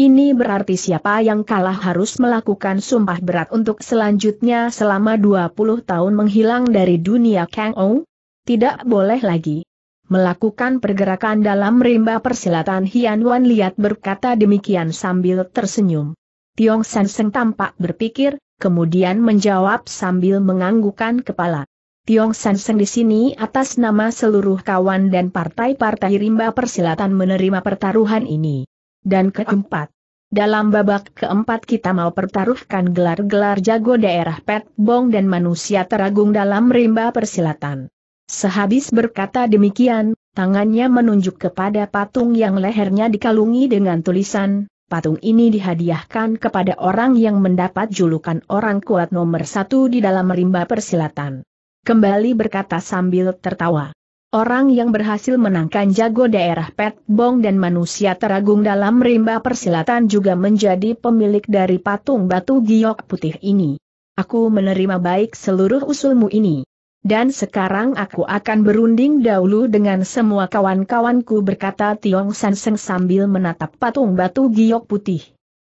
ini berarti siapa yang kalah harus melakukan sumpah berat untuk selanjutnya selama 20 tahun menghilang dari dunia Kang Ou? Tidak boleh lagi. Melakukan pergerakan dalam rimba persilatan Hian Wan Liat berkata demikian sambil tersenyum. Tiong San Seng tampak berpikir, kemudian menjawab sambil menganggukkan kepala. Tiong San Seng di sini atas nama seluruh kawan dan partai-partai rimba persilatan menerima pertaruhan ini. Dan keempat, dalam babak keempat kita mau pertaruhkan gelar-gelar jago daerah Pet Bong dan manusia teragung dalam rimba persilatan. Sehabis berkata demikian, tangannya menunjuk kepada patung yang lehernya dikalungi dengan tulisan, patung ini dihadiahkan kepada orang yang mendapat julukan orang kuat nomor satu di dalam rimba persilatan. Kembali berkata sambil tertawa. Orang yang berhasil menangkan jago daerah Pet Bong dan manusia teragung dalam rimba persilatan juga menjadi pemilik dari patung batu giok putih ini. Aku menerima baik seluruh usulmu ini. Dan sekarang aku akan berunding dahulu dengan semua kawan-kawanku berkata Tiong Sanseng sambil menatap patung batu giok putih.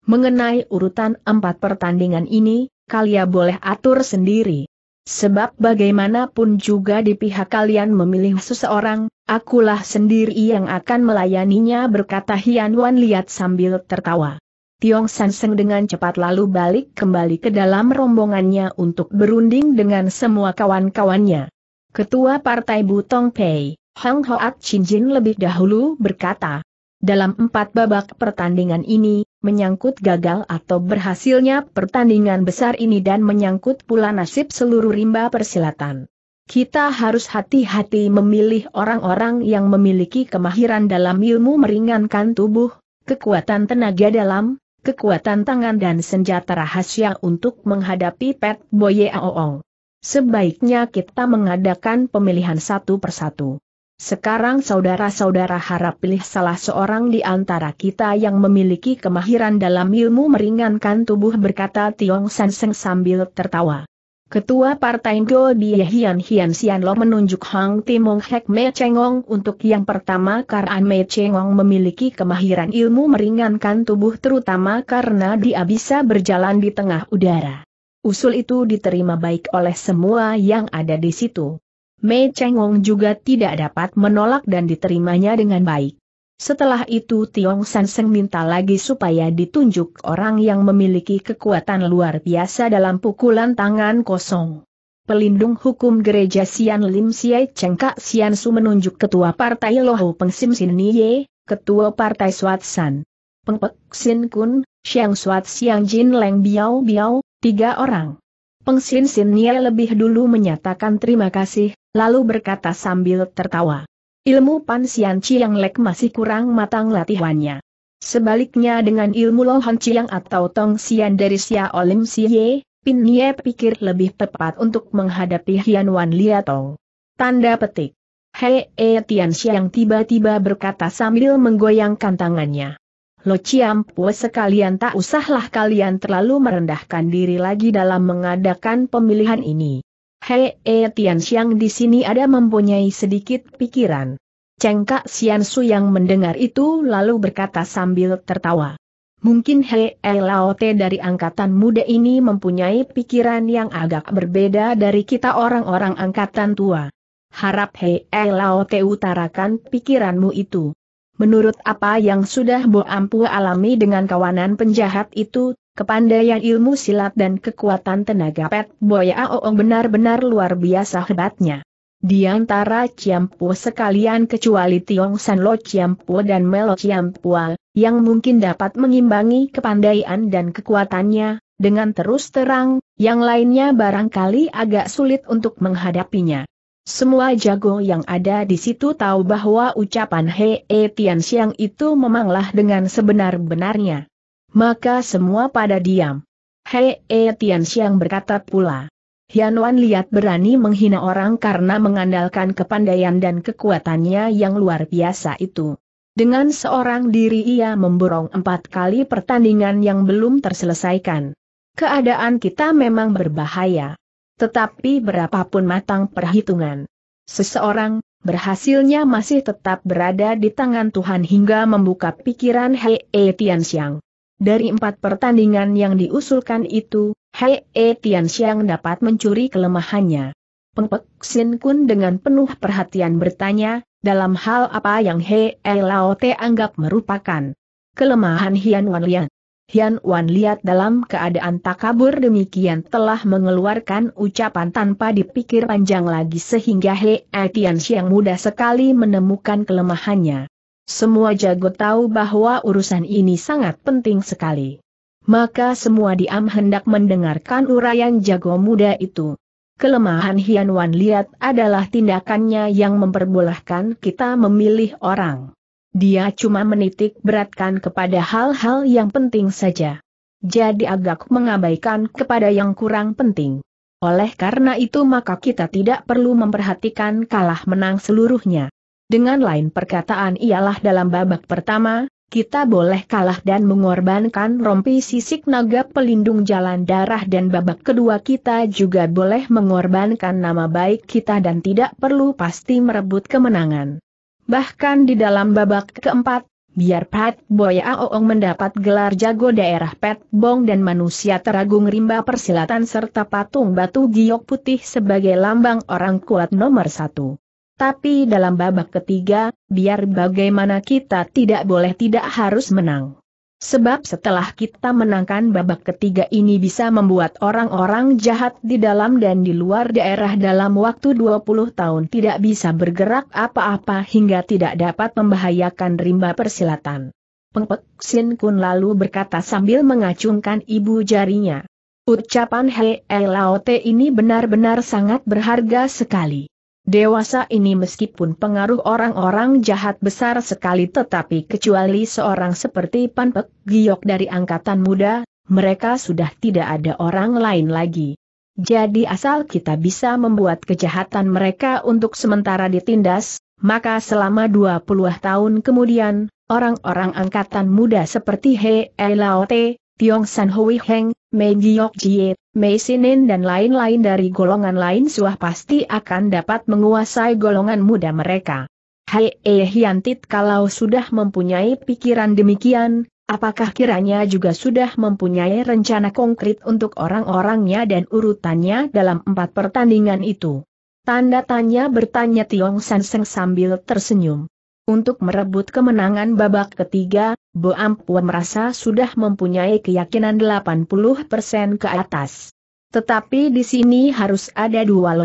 Mengenai urutan empat pertandingan ini, kalian boleh atur sendiri. Sebab bagaimanapun juga di pihak kalian memilih seseorang, akulah sendiri yang akan melayaninya berkata Hian Wan lihat sambil tertawa. Tiong Sanseng dengan cepat lalu balik kembali ke dalam rombongannya untuk berunding dengan semua kawan-kawannya. Ketua Partai Butong Pei, Hang Hoat Chin Jin lebih dahulu berkata, dalam empat babak pertandingan ini, menyangkut gagal atau berhasilnya pertandingan besar ini dan menyangkut pula nasib seluruh rimba persilatan. Kita harus hati-hati memilih orang-orang yang memiliki kemahiran dalam ilmu meringankan tubuh, kekuatan tenaga dalam, kekuatan tangan dan senjata rahasia untuk menghadapi Pet Boye Aoong. Sebaiknya kita mengadakan pemilihan satu persatu. Sekarang saudara-saudara harap pilih salah seorang di antara kita yang memiliki kemahiran dalam ilmu meringankan tubuh berkata Tiong San Seng sambil tertawa. Ketua Partai Ngo Bie Hian Hian Sian Lo menunjuk Hang Timong Hek Me Chengong untuk yang pertama karena Me Chengong memiliki kemahiran ilmu meringankan tubuh terutama karena dia bisa berjalan di tengah udara. Usul itu diterima baik oleh semua yang ada di situ. Mei Cheng Wong juga tidak dapat menolak dan diterimanya dengan baik. Setelah itu Tiong San Seng minta lagi supaya ditunjuk orang yang memiliki kekuatan luar biasa dalam pukulan tangan kosong. Pelindung hukum gereja Sian Lim Siai Cheng Kak Sian Su menunjuk ketua partai Lohu Peng Sim Sin Nye, ketua partai Suat San. Peng Pek Sin Kun, Xiang Suat Xiang Jin Leng Biao Biao, tiga orang. Peng Sin Sin Nye lebih dulu menyatakan terima kasih, lalu berkata sambil tertawa. Ilmu Pan Sian Chiang Lek masih kurang matang latihannya. Sebaliknya dengan ilmu Lohan Chiang atau Tong Sian dari Xia Olim Siye, Pin Nye pikir lebih tepat untuk menghadapi Hian Wan Liatong. Tanda petik. Hei E Tian Xiang tiba-tiba berkata sambil menggoyangkan tangannya. Lo Pue sekalian tak usahlah kalian terlalu merendahkan diri lagi dalam mengadakan pemilihan ini. Hei e eh, Tian Xiang di sini ada mempunyai sedikit pikiran. Cengkak Xian Su yang mendengar itu lalu berkata sambil tertawa. Mungkin Hei e eh, Lao Te dari angkatan muda ini mempunyai pikiran yang agak berbeda dari kita orang-orang angkatan tua. Harap Hei e eh, Lao Te utarakan pikiranmu itu. Menurut apa yang sudah Bo Ampu alami dengan kawanan penjahat itu, kepandaian ilmu silat dan kekuatan tenaga Pet Boya Oong benar-benar luar biasa hebatnya. Di antara Ciampu sekalian kecuali Tiong San Lo Ciampu dan Melo Ciampu, yang mungkin dapat mengimbangi kepandaian dan kekuatannya, dengan terus terang, yang lainnya barangkali agak sulit untuk menghadapinya. Semua jago yang ada di situ tahu bahwa ucapan Hei e Tian Xiang itu memanglah dengan sebenar-benarnya. Maka semua pada diam. Hei e Tian Xiang berkata pula. Hian Wan lihat berani menghina orang karena mengandalkan kepandaian dan kekuatannya yang luar biasa itu. Dengan seorang diri ia memborong empat kali pertandingan yang belum terselesaikan. Keadaan kita memang berbahaya. Tetapi berapapun matang perhitungan seseorang, berhasilnya masih tetap berada di tangan Tuhan hingga membuka pikiran Hei e Tianxiang. Dari empat pertandingan yang diusulkan itu, Hei e Tianxiang dapat mencuri kelemahannya. Pengpek Sin Kun dengan penuh perhatian bertanya, dalam hal apa yang Hei e Lao Te anggap merupakan kelemahan Hian Wan Lian. Hian Wan lihat dalam keadaan takabur demikian telah mengeluarkan ucapan tanpa dipikir panjang lagi sehingga He Etian Siang mudah sekali menemukan kelemahannya. Semua jago tahu bahwa urusan ini sangat penting sekali. Maka semua diam hendak mendengarkan uraian jago muda itu. Kelemahan Hian Wan lihat adalah tindakannya yang memperbolehkan kita memilih orang. Dia cuma menitik beratkan kepada hal-hal yang penting saja. Jadi agak mengabaikan kepada yang kurang penting. Oleh karena itu maka kita tidak perlu memperhatikan kalah menang seluruhnya. Dengan lain perkataan ialah dalam babak pertama, kita boleh kalah dan mengorbankan rompi sisik naga pelindung jalan darah dan babak kedua kita juga boleh mengorbankan nama baik kita dan tidak perlu pasti merebut kemenangan. Bahkan di dalam babak keempat, biar Pat Boya Aoong mendapat gelar jago daerah Pat Bong dan manusia teragung rimba persilatan serta patung batu giok putih sebagai lambang orang kuat nomor satu. Tapi dalam babak ketiga, biar bagaimana kita tidak boleh tidak harus menang. Sebab setelah kita menangkan babak ketiga ini bisa membuat orang-orang jahat di dalam dan di luar daerah dalam waktu 20 tahun tidak bisa bergerak apa-apa hingga tidak dapat membahayakan rimba persilatan. Pengpek Sin Kun lalu berkata sambil mengacungkan ibu jarinya. Ucapan Hei Laote ini benar-benar sangat berharga sekali. Dewasa ini meskipun pengaruh orang-orang jahat besar sekali tetapi kecuali seorang seperti Panpek Giok dari angkatan muda, mereka sudah tidak ada orang lain lagi. Jadi asal kita bisa membuat kejahatan mereka untuk sementara ditindas, maka selama 20 tahun kemudian, orang-orang angkatan muda seperti He Lao Tiong San Hui Heng, Mei Giok Jie, Meisinin dan lain-lain dari golongan lain suah pasti akan dapat menguasai golongan muda mereka. Hai Eh Hiantit kalau sudah mempunyai pikiran demikian, apakah kiranya juga sudah mempunyai rencana konkret untuk orang-orangnya dan urutannya dalam empat pertandingan itu? Tanda tanya bertanya Tiong Sanseng sambil tersenyum. Untuk merebut kemenangan babak ketiga, Bo Ampua merasa sudah mempunyai keyakinan 80% ke atas. Tetapi di sini harus ada dua Lo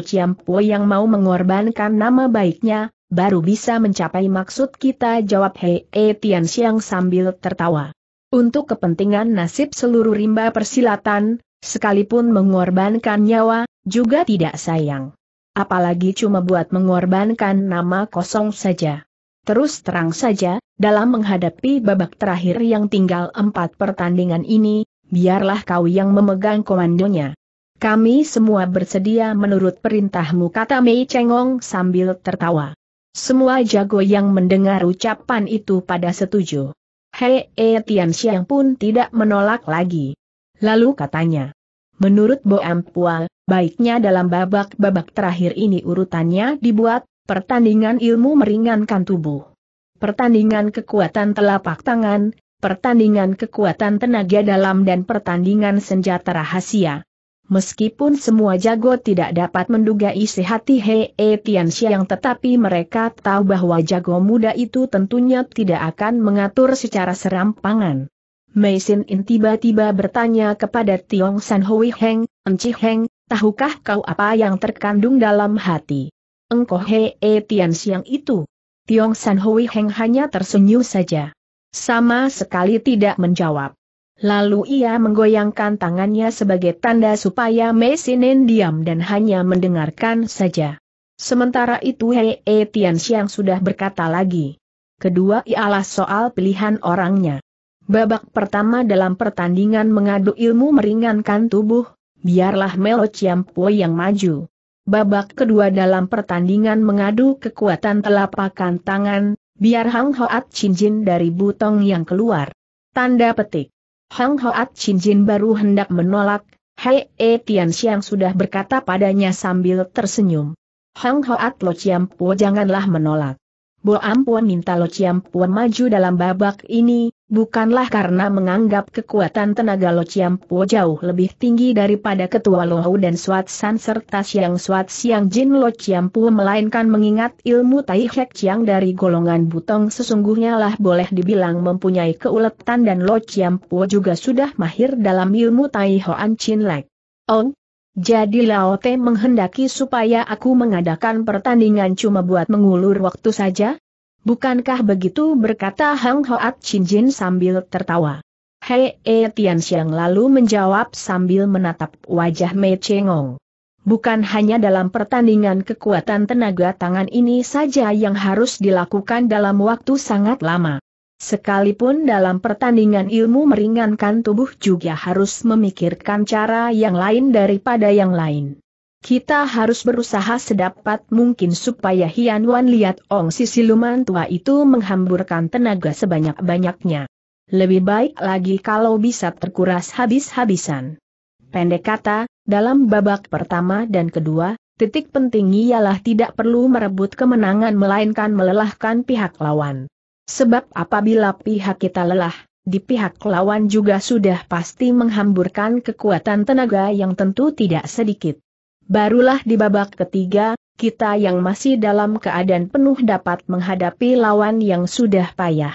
yang mau mengorbankan nama baiknya, baru bisa mencapai maksud kita jawab Hei e Tian Xiang sambil tertawa. Untuk kepentingan nasib seluruh rimba persilatan, sekalipun mengorbankan nyawa, juga tidak sayang. Apalagi cuma buat mengorbankan nama kosong saja. Terus terang saja, dalam menghadapi babak terakhir yang tinggal empat pertandingan ini, biarlah kau yang memegang komandonya. Kami semua bersedia menurut perintahmu kata Mei Chengong sambil tertawa. Semua jago yang mendengar ucapan itu pada setuju. Hei E Tian Xiang pun tidak menolak lagi. Lalu katanya, menurut Bo Ampua, baiknya dalam babak-babak terakhir ini urutannya dibuat, pertandingan ilmu meringankan tubuh. Pertandingan kekuatan telapak tangan, pertandingan kekuatan tenaga dalam dan pertandingan senjata rahasia. Meskipun semua jago tidak dapat menduga isi hati Hei e Tian Xiang tetapi mereka tahu bahwa jago muda itu tentunya tidak akan mengatur secara serampangan. Mei Xin In tiba-tiba bertanya kepada Tiong San Hui Heng, Enci Heng, tahukah kau apa yang terkandung dalam hati? engkau e tian siang itu. Tiong San Hui Heng hanya tersenyum saja. Sama sekali tidak menjawab. Lalu ia menggoyangkan tangannya sebagai tanda supaya Sinin diam dan hanya mendengarkan saja. Sementara itu e Tian siang sudah berkata lagi. Kedua ialah soal pilihan orangnya. Babak pertama dalam pertandingan mengadu ilmu meringankan tubuh, biarlah Melo Chiampo yang maju. Babak kedua dalam pertandingan mengadu kekuatan telapakan tangan, biar Hang Hoat Jin dari butong yang keluar. Tanda petik. Hang Hoat Jin baru hendak menolak, Hei E Tian Xiang sudah berkata padanya sambil tersenyum. Hang Hoat Lo Chiam Po janganlah menolak. Bo Ampuan minta Lo Chiam Puan maju dalam babak ini, bukanlah karena menganggap kekuatan tenaga Lo Chiam Puan jauh lebih tinggi daripada Ketua Lo Hau dan Swat San serta Siang Swat Siang Jin Lo Chiam Puan melainkan mengingat ilmu Tai Hek Chiang dari golongan Butong sesungguhnya lah boleh dibilang mempunyai keuletan dan Lo Chiam Puan juga sudah mahir dalam ilmu Tai Hoan Chin Lek. Ong, jadi Laote menghendaki supaya aku mengadakan pertandingan cuma buat mengulur waktu saja? Bukankah begitu berkata Hang Hoat Chin Jin sambil tertawa. Hei E Tian Xiang lalu menjawab sambil menatap wajah Mei Chengong. Bukan hanya dalam pertandingan kekuatan tenaga tangan ini saja yang harus dilakukan dalam waktu sangat lama. Sekalipun dalam pertandingan ilmu meringankan tubuh juga harus memikirkan cara yang lain daripada yang lain. Kita harus berusaha sedapat mungkin supaya Hian Wan lihat Ong si siluman tua itu menghamburkan tenaga sebanyak-banyaknya. Lebih baik lagi kalau bisa terkuras habis-habisan. Pendek kata, dalam babak pertama dan kedua, titik penting ialah tidak perlu merebut kemenangan melainkan melelahkan pihak lawan. Sebab apabila pihak kita lelah, di pihak lawan juga sudah pasti menghamburkan kekuatan tenaga yang tentu tidak sedikit. Barulah di babak ketiga, kita yang masih dalam keadaan penuh dapat menghadapi lawan yang sudah payah.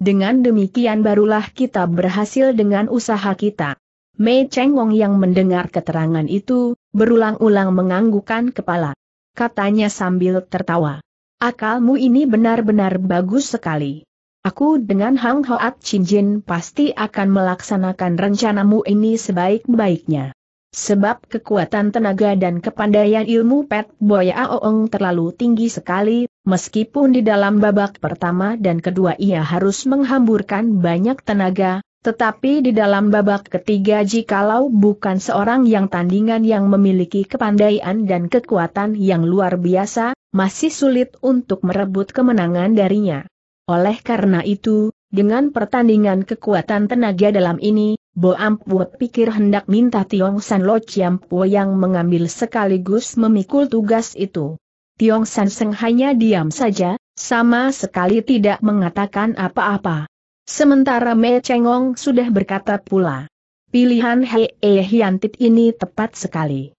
Dengan demikian barulah kita berhasil dengan usaha kita. Mei Cheng yang mendengar keterangan itu, berulang-ulang menganggukan kepala. Katanya sambil tertawa. Akalmu ini benar-benar bagus sekali. Aku dengan Hang Hoat Chin Jin pasti akan melaksanakan rencanamu ini sebaik-baiknya. Sebab kekuatan tenaga dan kepandaian ilmu Pet Boya Aoong terlalu tinggi sekali, meskipun di dalam babak pertama dan kedua ia harus menghamburkan banyak tenaga, tetapi di dalam babak ketiga jikalau bukan seorang yang tandingan yang memiliki kepandaian dan kekuatan yang luar biasa, masih sulit untuk merebut kemenangan darinya. Oleh karena itu, dengan pertandingan kekuatan tenaga dalam ini, Bo Ampue pikir hendak minta Tiong San Lo Chiam yang mengambil sekaligus memikul tugas itu. Tiong San Seng hanya diam saja, sama sekali tidak mengatakan apa-apa. Sementara Mei Chengong sudah berkata pula. Pilihan Hei Hiantit ini tepat sekali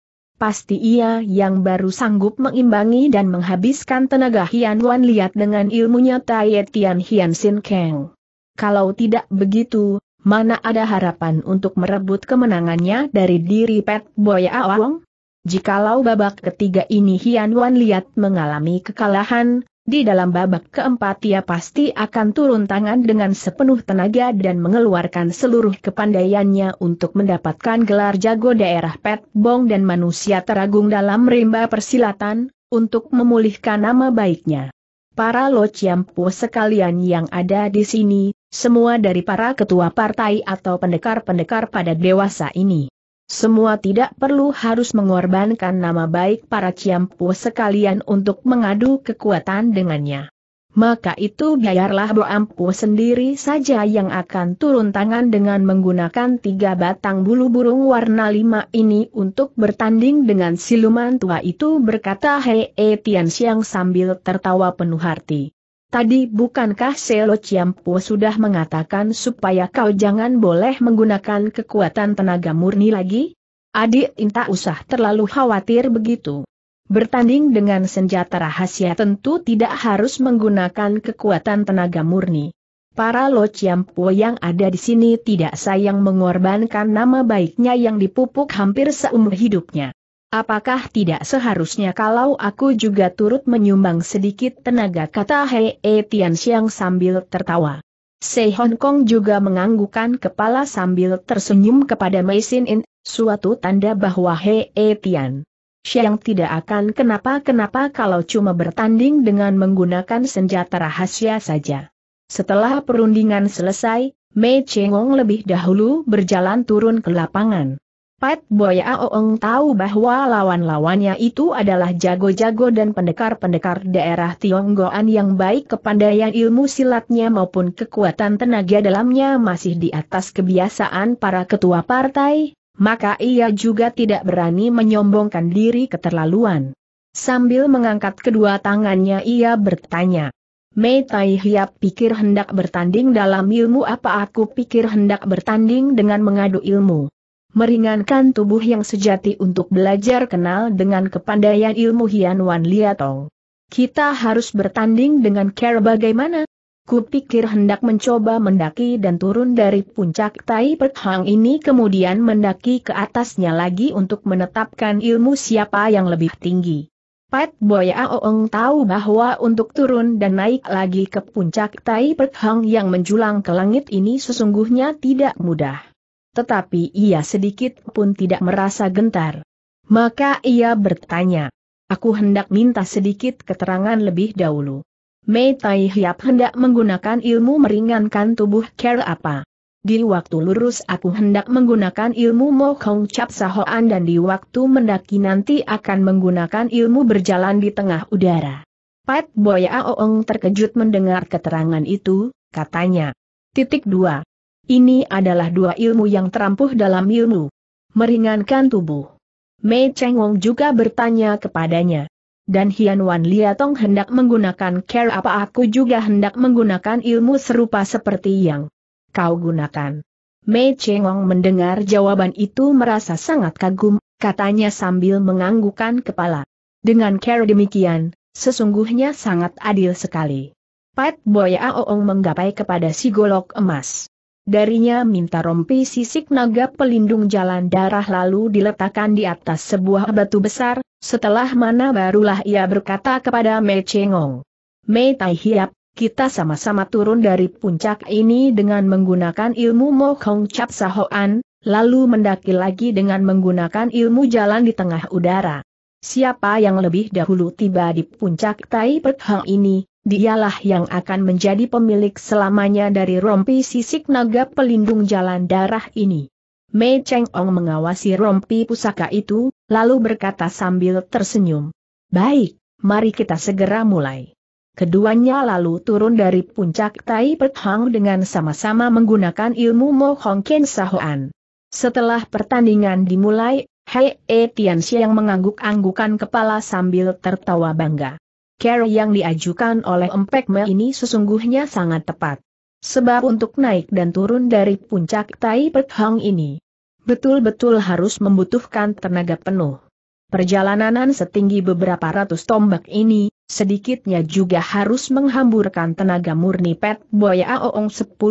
pasti ia yang baru sanggup mengimbangi dan menghabiskan tenaga Hian Wan Liat dengan ilmunya Tai Tian Hian Sin Kang. Kalau tidak begitu, mana ada harapan untuk merebut kemenangannya dari diri Pet Boya Awang? Jikalau babak ketiga ini Hian Wan Liat mengalami kekalahan, di dalam babak keempat ia pasti akan turun tangan dengan sepenuh tenaga dan mengeluarkan seluruh kepandaiannya untuk mendapatkan gelar jago daerah Pet Bong dan manusia teragung dalam rimba persilatan, untuk memulihkan nama baiknya. Para Lo Chiampo sekalian yang ada di sini, semua dari para ketua partai atau pendekar-pendekar pada dewasa ini. Semua tidak perlu harus mengorbankan nama baik para ciampu sekalian untuk mengadu kekuatan dengannya. Maka itu biarlah Boampu sendiri saja yang akan turun tangan dengan menggunakan tiga batang bulu burung warna lima ini untuk bertanding dengan siluman tua itu berkata Hei e Tian Xiang sambil tertawa penuh hati. Tadi bukankah Selo Ciampu sudah mengatakan supaya kau jangan boleh menggunakan kekuatan tenaga murni lagi? Adik Inta usah terlalu khawatir begitu. Bertanding dengan senjata rahasia tentu tidak harus menggunakan kekuatan tenaga murni. Para Lo Ciampu yang ada di sini tidak sayang mengorbankan nama baiknya yang dipupuk hampir seumur hidupnya. Apakah tidak seharusnya kalau aku juga turut menyumbang sedikit tenaga kata Hei e Tian sambil tertawa. Sei Hong Kong juga menganggukkan kepala sambil tersenyum kepada Mei Xin In, suatu tanda bahwa Hei e Tian Xiang tidak akan kenapa-kenapa kalau cuma bertanding dengan menggunakan senjata rahasia saja. Setelah perundingan selesai, Mei Chengong lebih dahulu berjalan turun ke lapangan. Pat Boya Oong tahu bahwa lawan-lawannya itu adalah jago-jago dan pendekar-pendekar daerah Tionggoan yang baik kepandaian ilmu silatnya maupun kekuatan tenaga dalamnya masih di atas kebiasaan para ketua partai, maka ia juga tidak berani menyombongkan diri keterlaluan. Sambil mengangkat kedua tangannya ia bertanya. Mei Tai Hiap pikir hendak bertanding dalam ilmu apa aku pikir hendak bertanding dengan mengadu ilmu meringankan tubuh yang sejati untuk belajar kenal dengan kepandaian ilmu Hian Wan Liatong. Kita harus bertanding dengan cara bagaimana? Kupikir hendak mencoba mendaki dan turun dari puncak Tai Pek ini kemudian mendaki ke atasnya lagi untuk menetapkan ilmu siapa yang lebih tinggi. Pat Boya Aoeng tahu bahwa untuk turun dan naik lagi ke puncak Tai Pek yang menjulang ke langit ini sesungguhnya tidak mudah tetapi ia sedikit pun tidak merasa gentar. Maka ia bertanya, aku hendak minta sedikit keterangan lebih dahulu. Mei Tai Hiap hendak menggunakan ilmu meringankan tubuh care apa? Di waktu lurus aku hendak menggunakan ilmu Mo Kong Chap Sahoan dan di waktu mendaki nanti akan menggunakan ilmu berjalan di tengah udara. Pat Boya Oong terkejut mendengar keterangan itu, katanya. Titik 2. Ini adalah dua ilmu yang terampuh dalam ilmu. Meringankan tubuh. Mei Cheng Wong juga bertanya kepadanya. Dan Hian Wan Liatong hendak menggunakan care apa aku juga hendak menggunakan ilmu serupa seperti yang kau gunakan. Mei Cheng Wong mendengar jawaban itu merasa sangat kagum, katanya sambil menganggukkan kepala. Dengan care demikian, sesungguhnya sangat adil sekali. Pat Boya Oong menggapai kepada si golok emas. Darinya minta rompi sisik naga pelindung jalan darah lalu diletakkan di atas sebuah batu besar, setelah mana barulah ia berkata kepada Mei Chengong. Mei Tai Hiap, kita sama-sama turun dari puncak ini dengan menggunakan ilmu Mo Hong Chap Sahoan, lalu mendaki lagi dengan menggunakan ilmu jalan di tengah udara. Siapa yang lebih dahulu tiba di puncak Tai Pek Hang ini, Dialah yang akan menjadi pemilik selamanya dari rompi sisik naga pelindung jalan darah ini. Mei Cheng Ong mengawasi rompi pusaka itu, lalu berkata sambil tersenyum. Baik, mari kita segera mulai. Keduanya lalu turun dari puncak Tai Pet Hang dengan sama-sama menggunakan ilmu Mo Hong Ken Sahoan. Setelah pertandingan dimulai, Hei E Tian yang mengangguk-anggukan kepala sambil tertawa bangga. Care yang diajukan oleh Empek Mel ini sesungguhnya sangat tepat. Sebab untuk naik dan turun dari puncak Tai Pek Hang ini, betul-betul harus membutuhkan tenaga penuh. Perjalananan setinggi beberapa ratus tombak ini, sedikitnya juga harus menghamburkan tenaga murni Pet Boya Oong 10%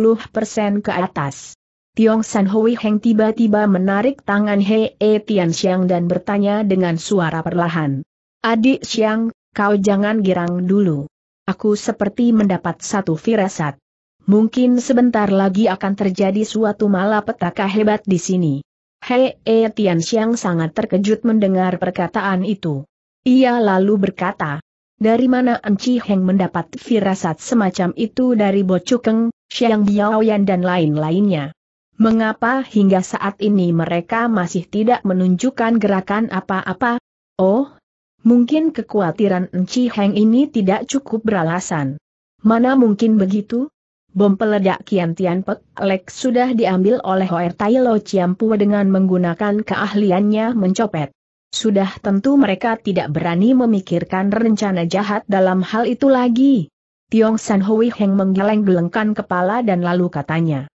ke atas. Tiong San Hui Heng tiba-tiba menarik tangan Hei Tian Xiang dan bertanya dengan suara perlahan. Adik Xiang, kau jangan girang dulu. Aku seperti mendapat satu firasat. Mungkin sebentar lagi akan terjadi suatu malapetaka hebat di sini. Hei, e Tian Xiang sangat terkejut mendengar perkataan itu. Ia lalu berkata, dari mana Enci Heng mendapat firasat semacam itu dari Bo Bocukeng, Xiang Biaoyan dan lain-lainnya. Mengapa hingga saat ini mereka masih tidak menunjukkan gerakan apa-apa? Oh, Mungkin kekhawatiran Enci Heng ini tidak cukup beralasan. Mana mungkin begitu? Bom peledak Kian Tian Pek Lek sudah diambil oleh Hoer Tai Lo Chiampua dengan menggunakan keahliannya mencopet. Sudah tentu mereka tidak berani memikirkan rencana jahat dalam hal itu lagi. Tiong San Hui Heng menggeleng-gelengkan kepala dan lalu katanya.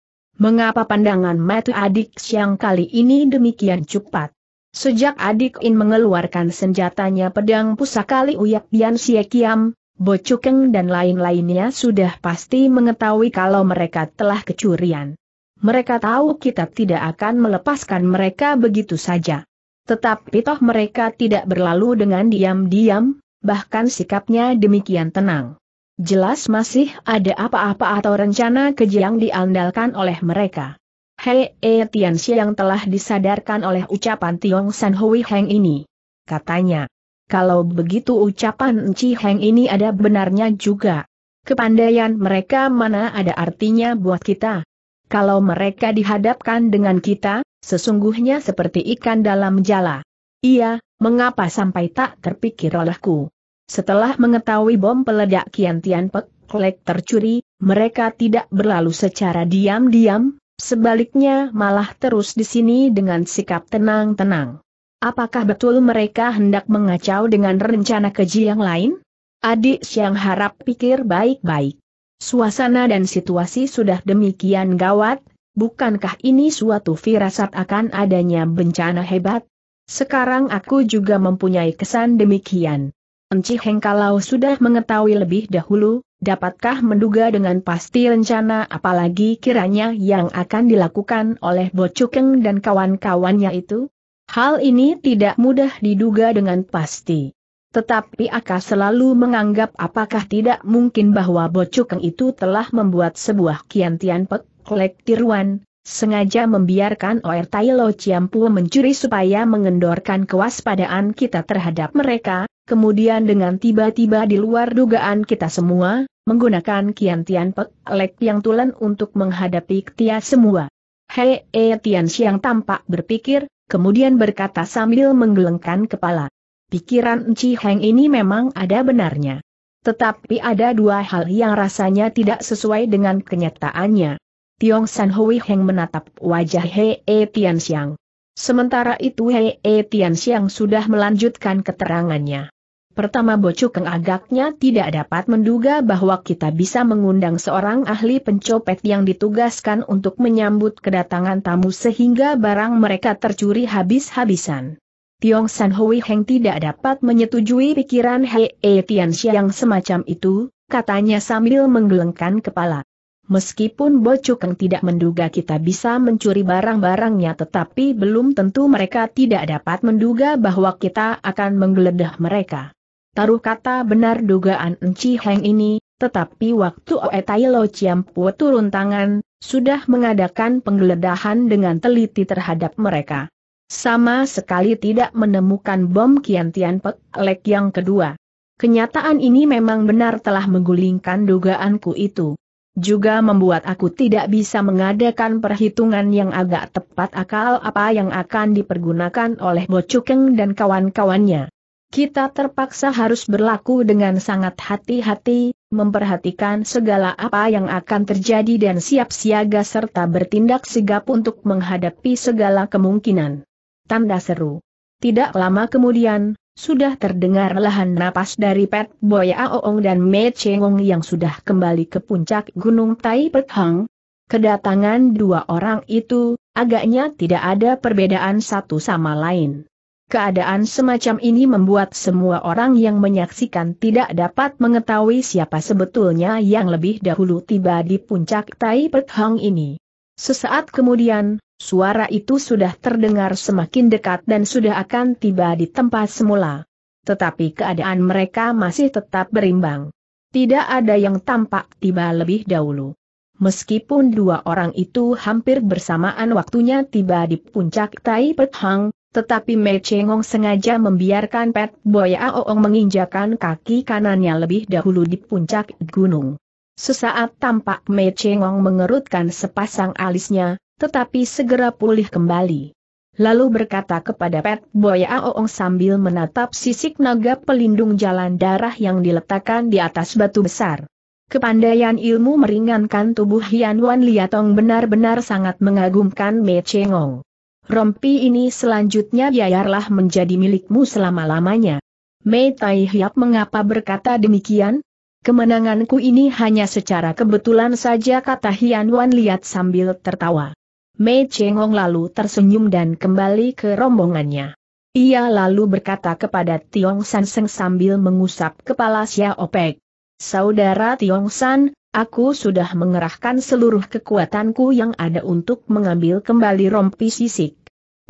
Mengapa pandangan mata adik siang kali ini demikian cepat? Sejak adik In mengeluarkan senjatanya pedang pusaka Li Uyak Bian Siekiam, Bo Cukeng dan lain-lainnya sudah pasti mengetahui kalau mereka telah kecurian. Mereka tahu kita tidak akan melepaskan mereka begitu saja. Tetapi toh mereka tidak berlalu dengan diam-diam, bahkan sikapnya demikian tenang. Jelas masih ada apa-apa atau rencana keji yang diandalkan oleh mereka. Hei E eh, Tianxi yang telah disadarkan oleh ucapan Tiong San Hui Heng ini. Katanya, kalau begitu ucapan Enci Heng ini ada benarnya juga. Kepandaian mereka mana ada artinya buat kita. Kalau mereka dihadapkan dengan kita, sesungguhnya seperti ikan dalam jala. Iya, mengapa sampai tak terpikir olehku? Setelah mengetahui bom peledak Kian Tian Pek Klek tercuri, mereka tidak berlalu secara diam-diam, Sebaliknya malah terus di sini dengan sikap tenang-tenang. Apakah betul mereka hendak mengacau dengan rencana keji yang lain? Adik Siang harap pikir baik-baik. Suasana dan situasi sudah demikian gawat, bukankah ini suatu firasat akan adanya bencana hebat? Sekarang aku juga mempunyai kesan demikian. Enci Heng kalau sudah mengetahui lebih dahulu, Dapatkah menduga dengan pasti rencana apalagi kiranya yang akan dilakukan oleh Bocukeng dan kawan-kawannya itu? Hal ini tidak mudah diduga dengan pasti. Tetapi Aka selalu menganggap apakah tidak mungkin bahwa Bocukeng itu telah membuat sebuah kiantian peklek tiruan, sengaja membiarkan Oer Tai Lo Chiampu mencuri supaya mengendorkan kewaspadaan kita terhadap mereka, Kemudian dengan tiba-tiba di luar dugaan kita semua, menggunakan Kian Tian Pek Lek yang tulen untuk menghadapi Tia semua. Hei E Tian Xiang tampak berpikir, kemudian berkata sambil menggelengkan kepala. Pikiran Enci Heng ini memang ada benarnya. Tetapi ada dua hal yang rasanya tidak sesuai dengan kenyataannya. Tiong San Hui Heng menatap wajah Hei E Tian Xiang. Sementara itu Hei E Tian Xiang sudah melanjutkan keterangannya. Pertama Bocukeng agaknya tidak dapat menduga bahwa kita bisa mengundang seorang ahli pencopet yang ditugaskan untuk menyambut kedatangan tamu sehingga barang mereka tercuri habis-habisan. Tiong San Hui Heng tidak dapat menyetujui pikiran Hei e Tianxia yang semacam itu, katanya sambil menggelengkan kepala. Meskipun Bocukeng tidak menduga kita bisa mencuri barang-barangnya tetapi belum tentu mereka tidak dapat menduga bahwa kita akan menggeledah mereka. Taruh kata benar dugaan Enci Heng ini, tetapi waktu Oe Tai Lo Chiampu turun tangan, sudah mengadakan penggeledahan dengan teliti terhadap mereka. Sama sekali tidak menemukan bom Kian Tian Pek Lek yang kedua. Kenyataan ini memang benar telah menggulingkan dugaanku itu. Juga membuat aku tidak bisa mengadakan perhitungan yang agak tepat akal apa yang akan dipergunakan oleh Bo Chukeng dan kawan-kawannya kita terpaksa harus berlaku dengan sangat hati-hati, memperhatikan segala apa yang akan terjadi dan siap siaga serta bertindak sigap untuk menghadapi segala kemungkinan. Tanda seru. Tidak lama kemudian, sudah terdengar lahan napas dari Pet Boy Aoong dan Mei Chengong yang sudah kembali ke puncak Gunung Tai Pet Hang. Kedatangan dua orang itu, agaknya tidak ada perbedaan satu sama lain. Keadaan semacam ini membuat semua orang yang menyaksikan tidak dapat mengetahui siapa sebetulnya yang lebih dahulu tiba di puncak Tai pet Hang ini. Sesaat kemudian, suara itu sudah terdengar semakin dekat dan sudah akan tiba di tempat semula. Tetapi keadaan mereka masih tetap berimbang. Tidak ada yang tampak tiba lebih dahulu. Meskipun dua orang itu hampir bersamaan waktunya tiba di puncak Tai pet Hang, tetapi Mei Chengong sengaja membiarkan Pet Boy Aoong menginjakan kaki kanannya lebih dahulu di puncak gunung. Sesaat tampak Mei Chengong mengerutkan sepasang alisnya, tetapi segera pulih kembali lalu berkata kepada Pet Boy Aoong sambil menatap sisik naga pelindung jalan darah yang diletakkan di atas batu besar. Kepandaian ilmu meringankan tubuh Hian Wan Liatong benar-benar sangat mengagumkan Mei Chengong. Rompi ini selanjutnya biarlah menjadi milikmu selama-lamanya. Mei Tai Hiap mengapa berkata demikian? Kemenanganku ini hanya secara kebetulan saja kata Hian Wan lihat sambil tertawa. Mei Hong lalu tersenyum dan kembali ke rombongannya. Ia lalu berkata kepada Tiong San Seng sambil mengusap kepala Xiao Pei. Saudara Tiong San, Aku sudah mengerahkan seluruh kekuatanku yang ada untuk mengambil kembali rompi sisik.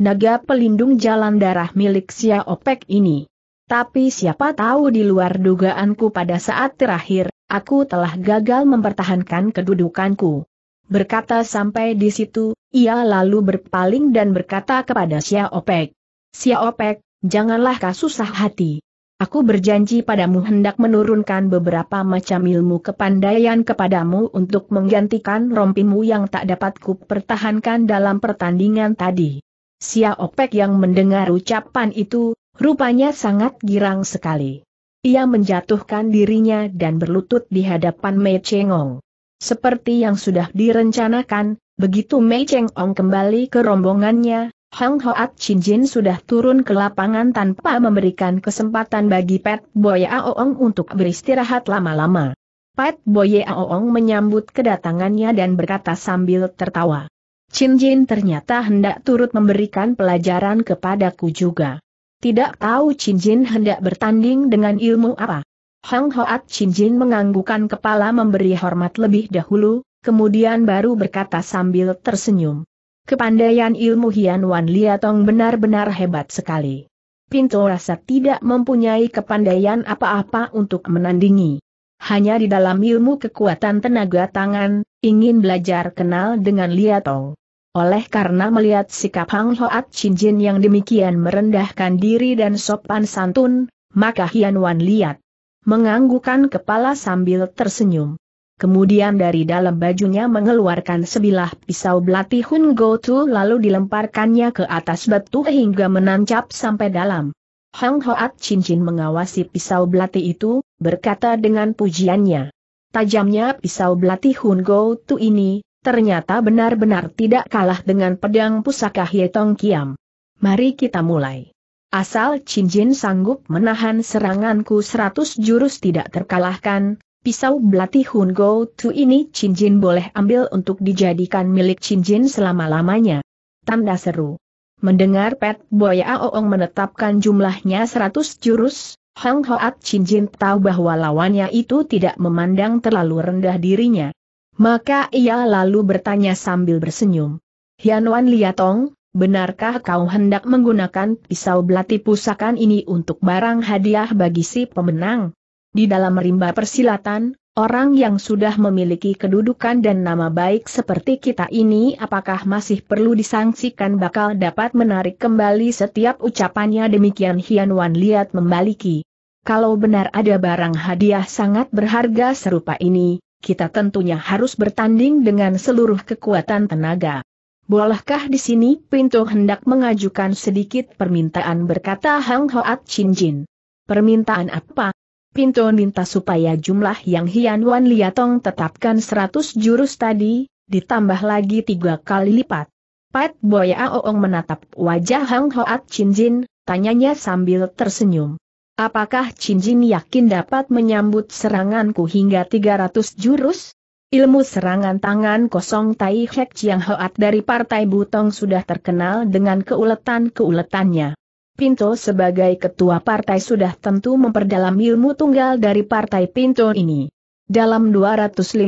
Naga pelindung jalan darah milik Sia ini. Tapi siapa tahu di luar dugaanku pada saat terakhir, aku telah gagal mempertahankan kedudukanku. Berkata sampai di situ, ia lalu berpaling dan berkata kepada Sia Opek. janganlah kau janganlah kasusah hati. Aku berjanji padamu hendak menurunkan beberapa macam ilmu kepandaian kepadamu untuk menggantikan rompimu yang tak dapat kupertahankan dalam pertandingan tadi. Sia Opek yang mendengar ucapan itu, rupanya sangat girang sekali. Ia menjatuhkan dirinya dan berlutut di hadapan Mei Chengong. Seperti yang sudah direncanakan, begitu Mei Chengong kembali ke rombongannya, Hang Hoat Chin Jin sudah turun ke lapangan tanpa memberikan kesempatan bagi Pat Boy Aoong untuk beristirahat lama-lama. Pat Boy Aoong menyambut kedatangannya dan berkata sambil tertawa. Chin Jin ternyata hendak turut memberikan pelajaran kepadaku juga. Tidak tahu Chin Jin hendak bertanding dengan ilmu apa. Hang Hoat Chin Jin menganggukkan kepala memberi hormat lebih dahulu, kemudian baru berkata sambil tersenyum. Kepandaian ilmu Hian Wan Liatong benar-benar hebat sekali. Pinto rasa tidak mempunyai kepandaian apa-apa untuk menandingi. Hanya di dalam ilmu kekuatan tenaga tangan, ingin belajar kenal dengan Liatong. Oleh karena melihat sikap Hang Hoat Chin Jin yang demikian merendahkan diri dan sopan santun, maka Hian Wan Liat menganggukkan kepala sambil tersenyum. Kemudian dari dalam bajunya mengeluarkan sebilah pisau belati Hun Go Tu lalu dilemparkannya ke atas batu hingga menancap sampai dalam. Hang Hoat Chin Chin mengawasi pisau belati itu, berkata dengan pujiannya. Tajamnya pisau belati Hun Go Tu ini, ternyata benar-benar tidak kalah dengan pedang pusaka Hietong Kiam. Mari kita mulai. Asal Chin Cincin sanggup menahan seranganku seratus jurus tidak terkalahkan, Pisau belati Hun Go Tu ini Chin boleh ambil untuk dijadikan milik Chin selama-lamanya. Tanda seru. Mendengar Pet Boya Aoong menetapkan jumlahnya 100 jurus, Hang Hoat Chin tahu bahwa lawannya itu tidak memandang terlalu rendah dirinya. Maka ia lalu bertanya sambil bersenyum. Hian Wan Liatong, benarkah kau hendak menggunakan pisau belati pusakan ini untuk barang hadiah bagi si pemenang? Di dalam rimba persilatan, orang yang sudah memiliki kedudukan dan nama baik seperti kita ini apakah masih perlu disangsikan bakal dapat menarik kembali setiap ucapannya demikian Hian Wan Liat membaliki. Kalau benar ada barang hadiah sangat berharga serupa ini, kita tentunya harus bertanding dengan seluruh kekuatan tenaga. Bolehkah di sini pintu hendak mengajukan sedikit permintaan berkata Hang Hoat Chin Jin. Permintaan apa? Pintu minta supaya jumlah yang Hian Wan Liatong tetapkan 100 jurus tadi, ditambah lagi tiga kali lipat. Pat Boya Oong menatap wajah Hang Hoat Chin Jin, tanyanya sambil tersenyum. Apakah Chin Jin yakin dapat menyambut seranganku hingga 300 jurus? Ilmu serangan tangan kosong Tai Hek Chiang Hoat dari Partai Butong sudah terkenal dengan keuletan-keuletannya. Pinto sebagai ketua partai sudah tentu memperdalam ilmu tunggal dari partai Pinto ini. Dalam 250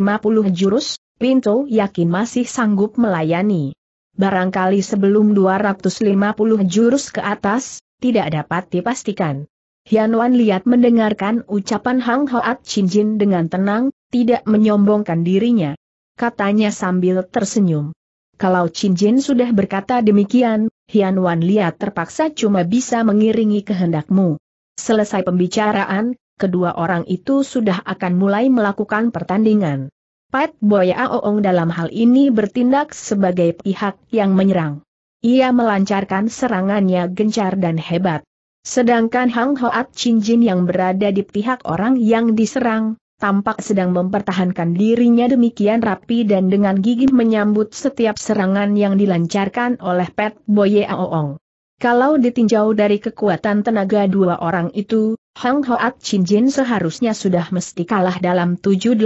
jurus, Pinto yakin masih sanggup melayani. Barangkali sebelum 250 jurus ke atas, tidak dapat dipastikan. Hianwan lihat mendengarkan ucapan Hang Hoat Jin dengan tenang, tidak menyombongkan dirinya. Katanya sambil tersenyum. Kalau Chin Jin sudah berkata demikian, Hian Wan Liat terpaksa cuma bisa mengiringi kehendakmu. Selesai pembicaraan, kedua orang itu sudah akan mulai melakukan pertandingan. Pat Boya Oong dalam hal ini bertindak sebagai pihak yang menyerang. Ia melancarkan serangannya gencar dan hebat. Sedangkan Hang Hoat Chin Jin yang berada di pihak orang yang diserang, tampak sedang mempertahankan dirinya demikian rapi dan dengan gigih menyambut setiap serangan yang dilancarkan oleh Pet Boye Aoong. Kalau ditinjau dari kekuatan tenaga dua orang itu, Hang Hoat Chin Jin seharusnya sudah mesti kalah dalam 780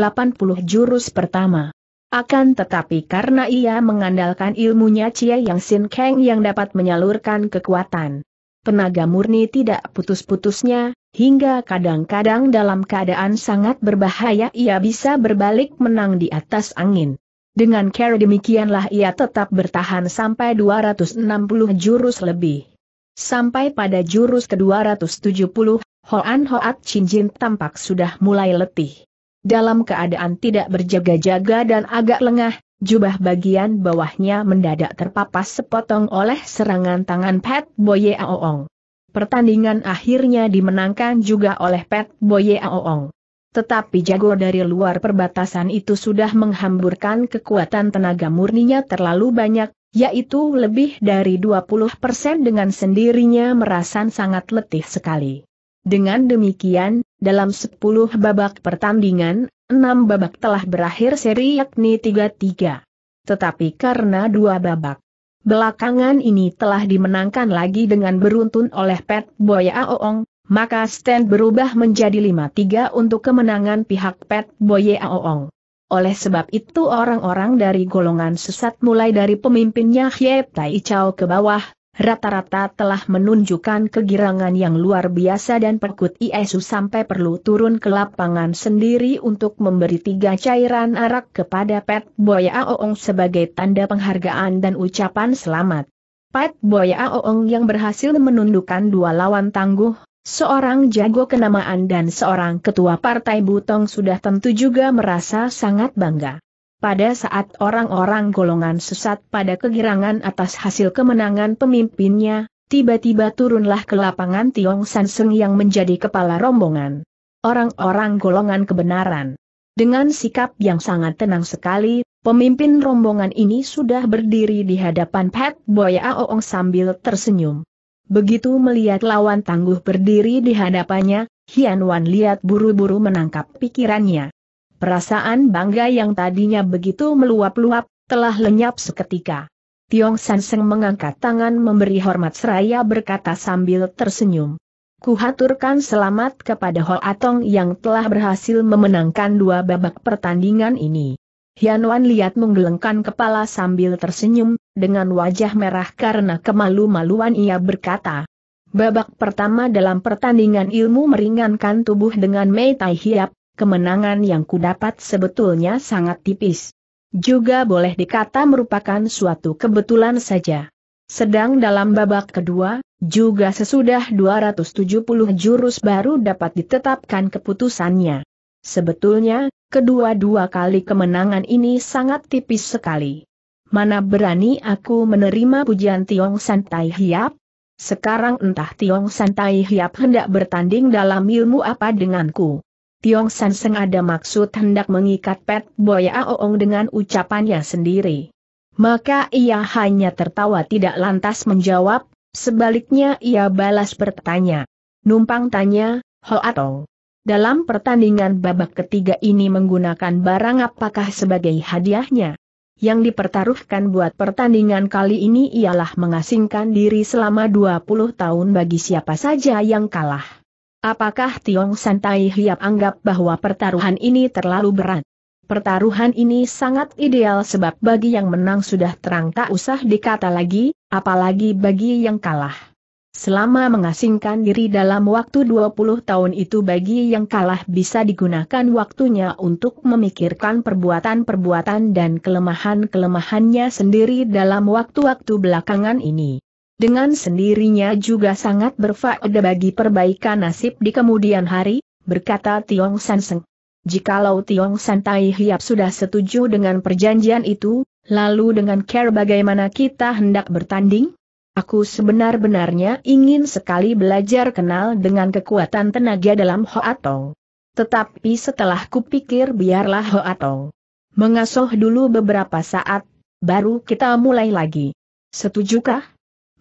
jurus pertama. Akan tetapi karena ia mengandalkan ilmunya Cia Yang Sin Kang yang dapat menyalurkan kekuatan. Tenaga murni tidak putus-putusnya, Hingga kadang-kadang dalam keadaan sangat berbahaya ia bisa berbalik menang di atas angin. Dengan cara demikianlah ia tetap bertahan sampai 260 jurus lebih. Sampai pada jurus ke-270, Hoan Hoat Jin tampak sudah mulai letih. Dalam keadaan tidak berjaga-jaga dan agak lengah, jubah bagian bawahnya mendadak terpapas sepotong oleh serangan tangan Pat Boye Aoong. Pertandingan akhirnya dimenangkan juga oleh Pet Boye Aoong. Tetapi jago dari luar perbatasan itu sudah menghamburkan kekuatan tenaga murninya terlalu banyak, yaitu lebih dari 20% dengan sendirinya merasa sangat letih sekali. Dengan demikian, dalam 10 babak pertandingan, 6 babak telah berakhir seri yakni 3-3. Tetapi karena dua babak belakangan ini telah dimenangkan lagi dengan beruntun oleh Pet Boya Aoong, maka stand berubah menjadi 5-3 untuk kemenangan pihak Pet Boye Aoong. Oleh sebab itu orang-orang dari golongan sesat mulai dari pemimpinnya Hye Tai Chao ke bawah, rata-rata telah menunjukkan kegirangan yang luar biasa dan perkut Iesu sampai perlu turun ke lapangan sendiri untuk memberi tiga cairan arak kepada Pat Boya Aoong sebagai tanda penghargaan dan ucapan selamat. Pat Boya Aoong yang berhasil menundukkan dua lawan tangguh, Seorang jago kenamaan dan seorang ketua partai Butong sudah tentu juga merasa sangat bangga. Pada saat orang-orang golongan sesat pada kegirangan atas hasil kemenangan pemimpinnya, tiba-tiba turunlah ke lapangan Tiong Seng yang menjadi kepala rombongan. Orang-orang golongan kebenaran. Dengan sikap yang sangat tenang sekali, pemimpin rombongan ini sudah berdiri di hadapan Pat Boya Aoong sambil tersenyum. Begitu melihat lawan tangguh berdiri di hadapannya, Hian Wan lihat buru-buru menangkap pikirannya. Perasaan bangga yang tadinya begitu meluap-luap, telah lenyap seketika. Tiong San Seng mengangkat tangan memberi hormat seraya berkata sambil tersenyum. Kuhaturkan selamat kepada Ho Atong yang telah berhasil memenangkan dua babak pertandingan ini. Hian Wan lihat menggelengkan kepala sambil tersenyum, dengan wajah merah karena kemalu-maluan ia berkata. Babak pertama dalam pertandingan ilmu meringankan tubuh dengan Mei Tai Hiap, kemenangan yang kudapat sebetulnya sangat tipis. Juga boleh dikata merupakan suatu kebetulan saja. Sedang dalam babak kedua, juga sesudah 270 jurus baru dapat ditetapkan keputusannya. Sebetulnya, kedua-dua kali kemenangan ini sangat tipis sekali. Mana berani aku menerima pujian Tiong Santai Hiap? Sekarang entah Tiong Santai Hiap hendak bertanding dalam ilmu apa denganku. Tiong San Seng ada maksud hendak mengikat Pet Boya Oong dengan ucapannya sendiri. Maka ia hanya tertawa tidak lantas menjawab, sebaliknya ia balas bertanya. Numpang tanya, Ho Atong. Dalam pertandingan babak ketiga ini menggunakan barang apakah sebagai hadiahnya? Yang dipertaruhkan buat pertandingan kali ini ialah mengasingkan diri selama 20 tahun bagi siapa saja yang kalah. Apakah Tiong Tai Hiap anggap bahwa pertaruhan ini terlalu berat? Pertaruhan ini sangat ideal sebab bagi yang menang sudah terang tak usah dikata lagi, apalagi bagi yang kalah. Selama mengasingkan diri dalam waktu 20 tahun itu bagi yang kalah bisa digunakan waktunya untuk memikirkan perbuatan-perbuatan dan kelemahan-kelemahannya sendiri dalam waktu-waktu belakangan ini dengan sendirinya juga sangat berfaedah bagi perbaikan nasib di kemudian hari, berkata Tiong San Seng. Jikalau Tiong San Tai Hiap sudah setuju dengan perjanjian itu, lalu dengan care bagaimana kita hendak bertanding? Aku sebenar-benarnya ingin sekali belajar kenal dengan kekuatan tenaga dalam Hoatong. Tetapi setelah kupikir biarlah Hoatong mengasuh dulu beberapa saat, baru kita mulai lagi. Setujukah?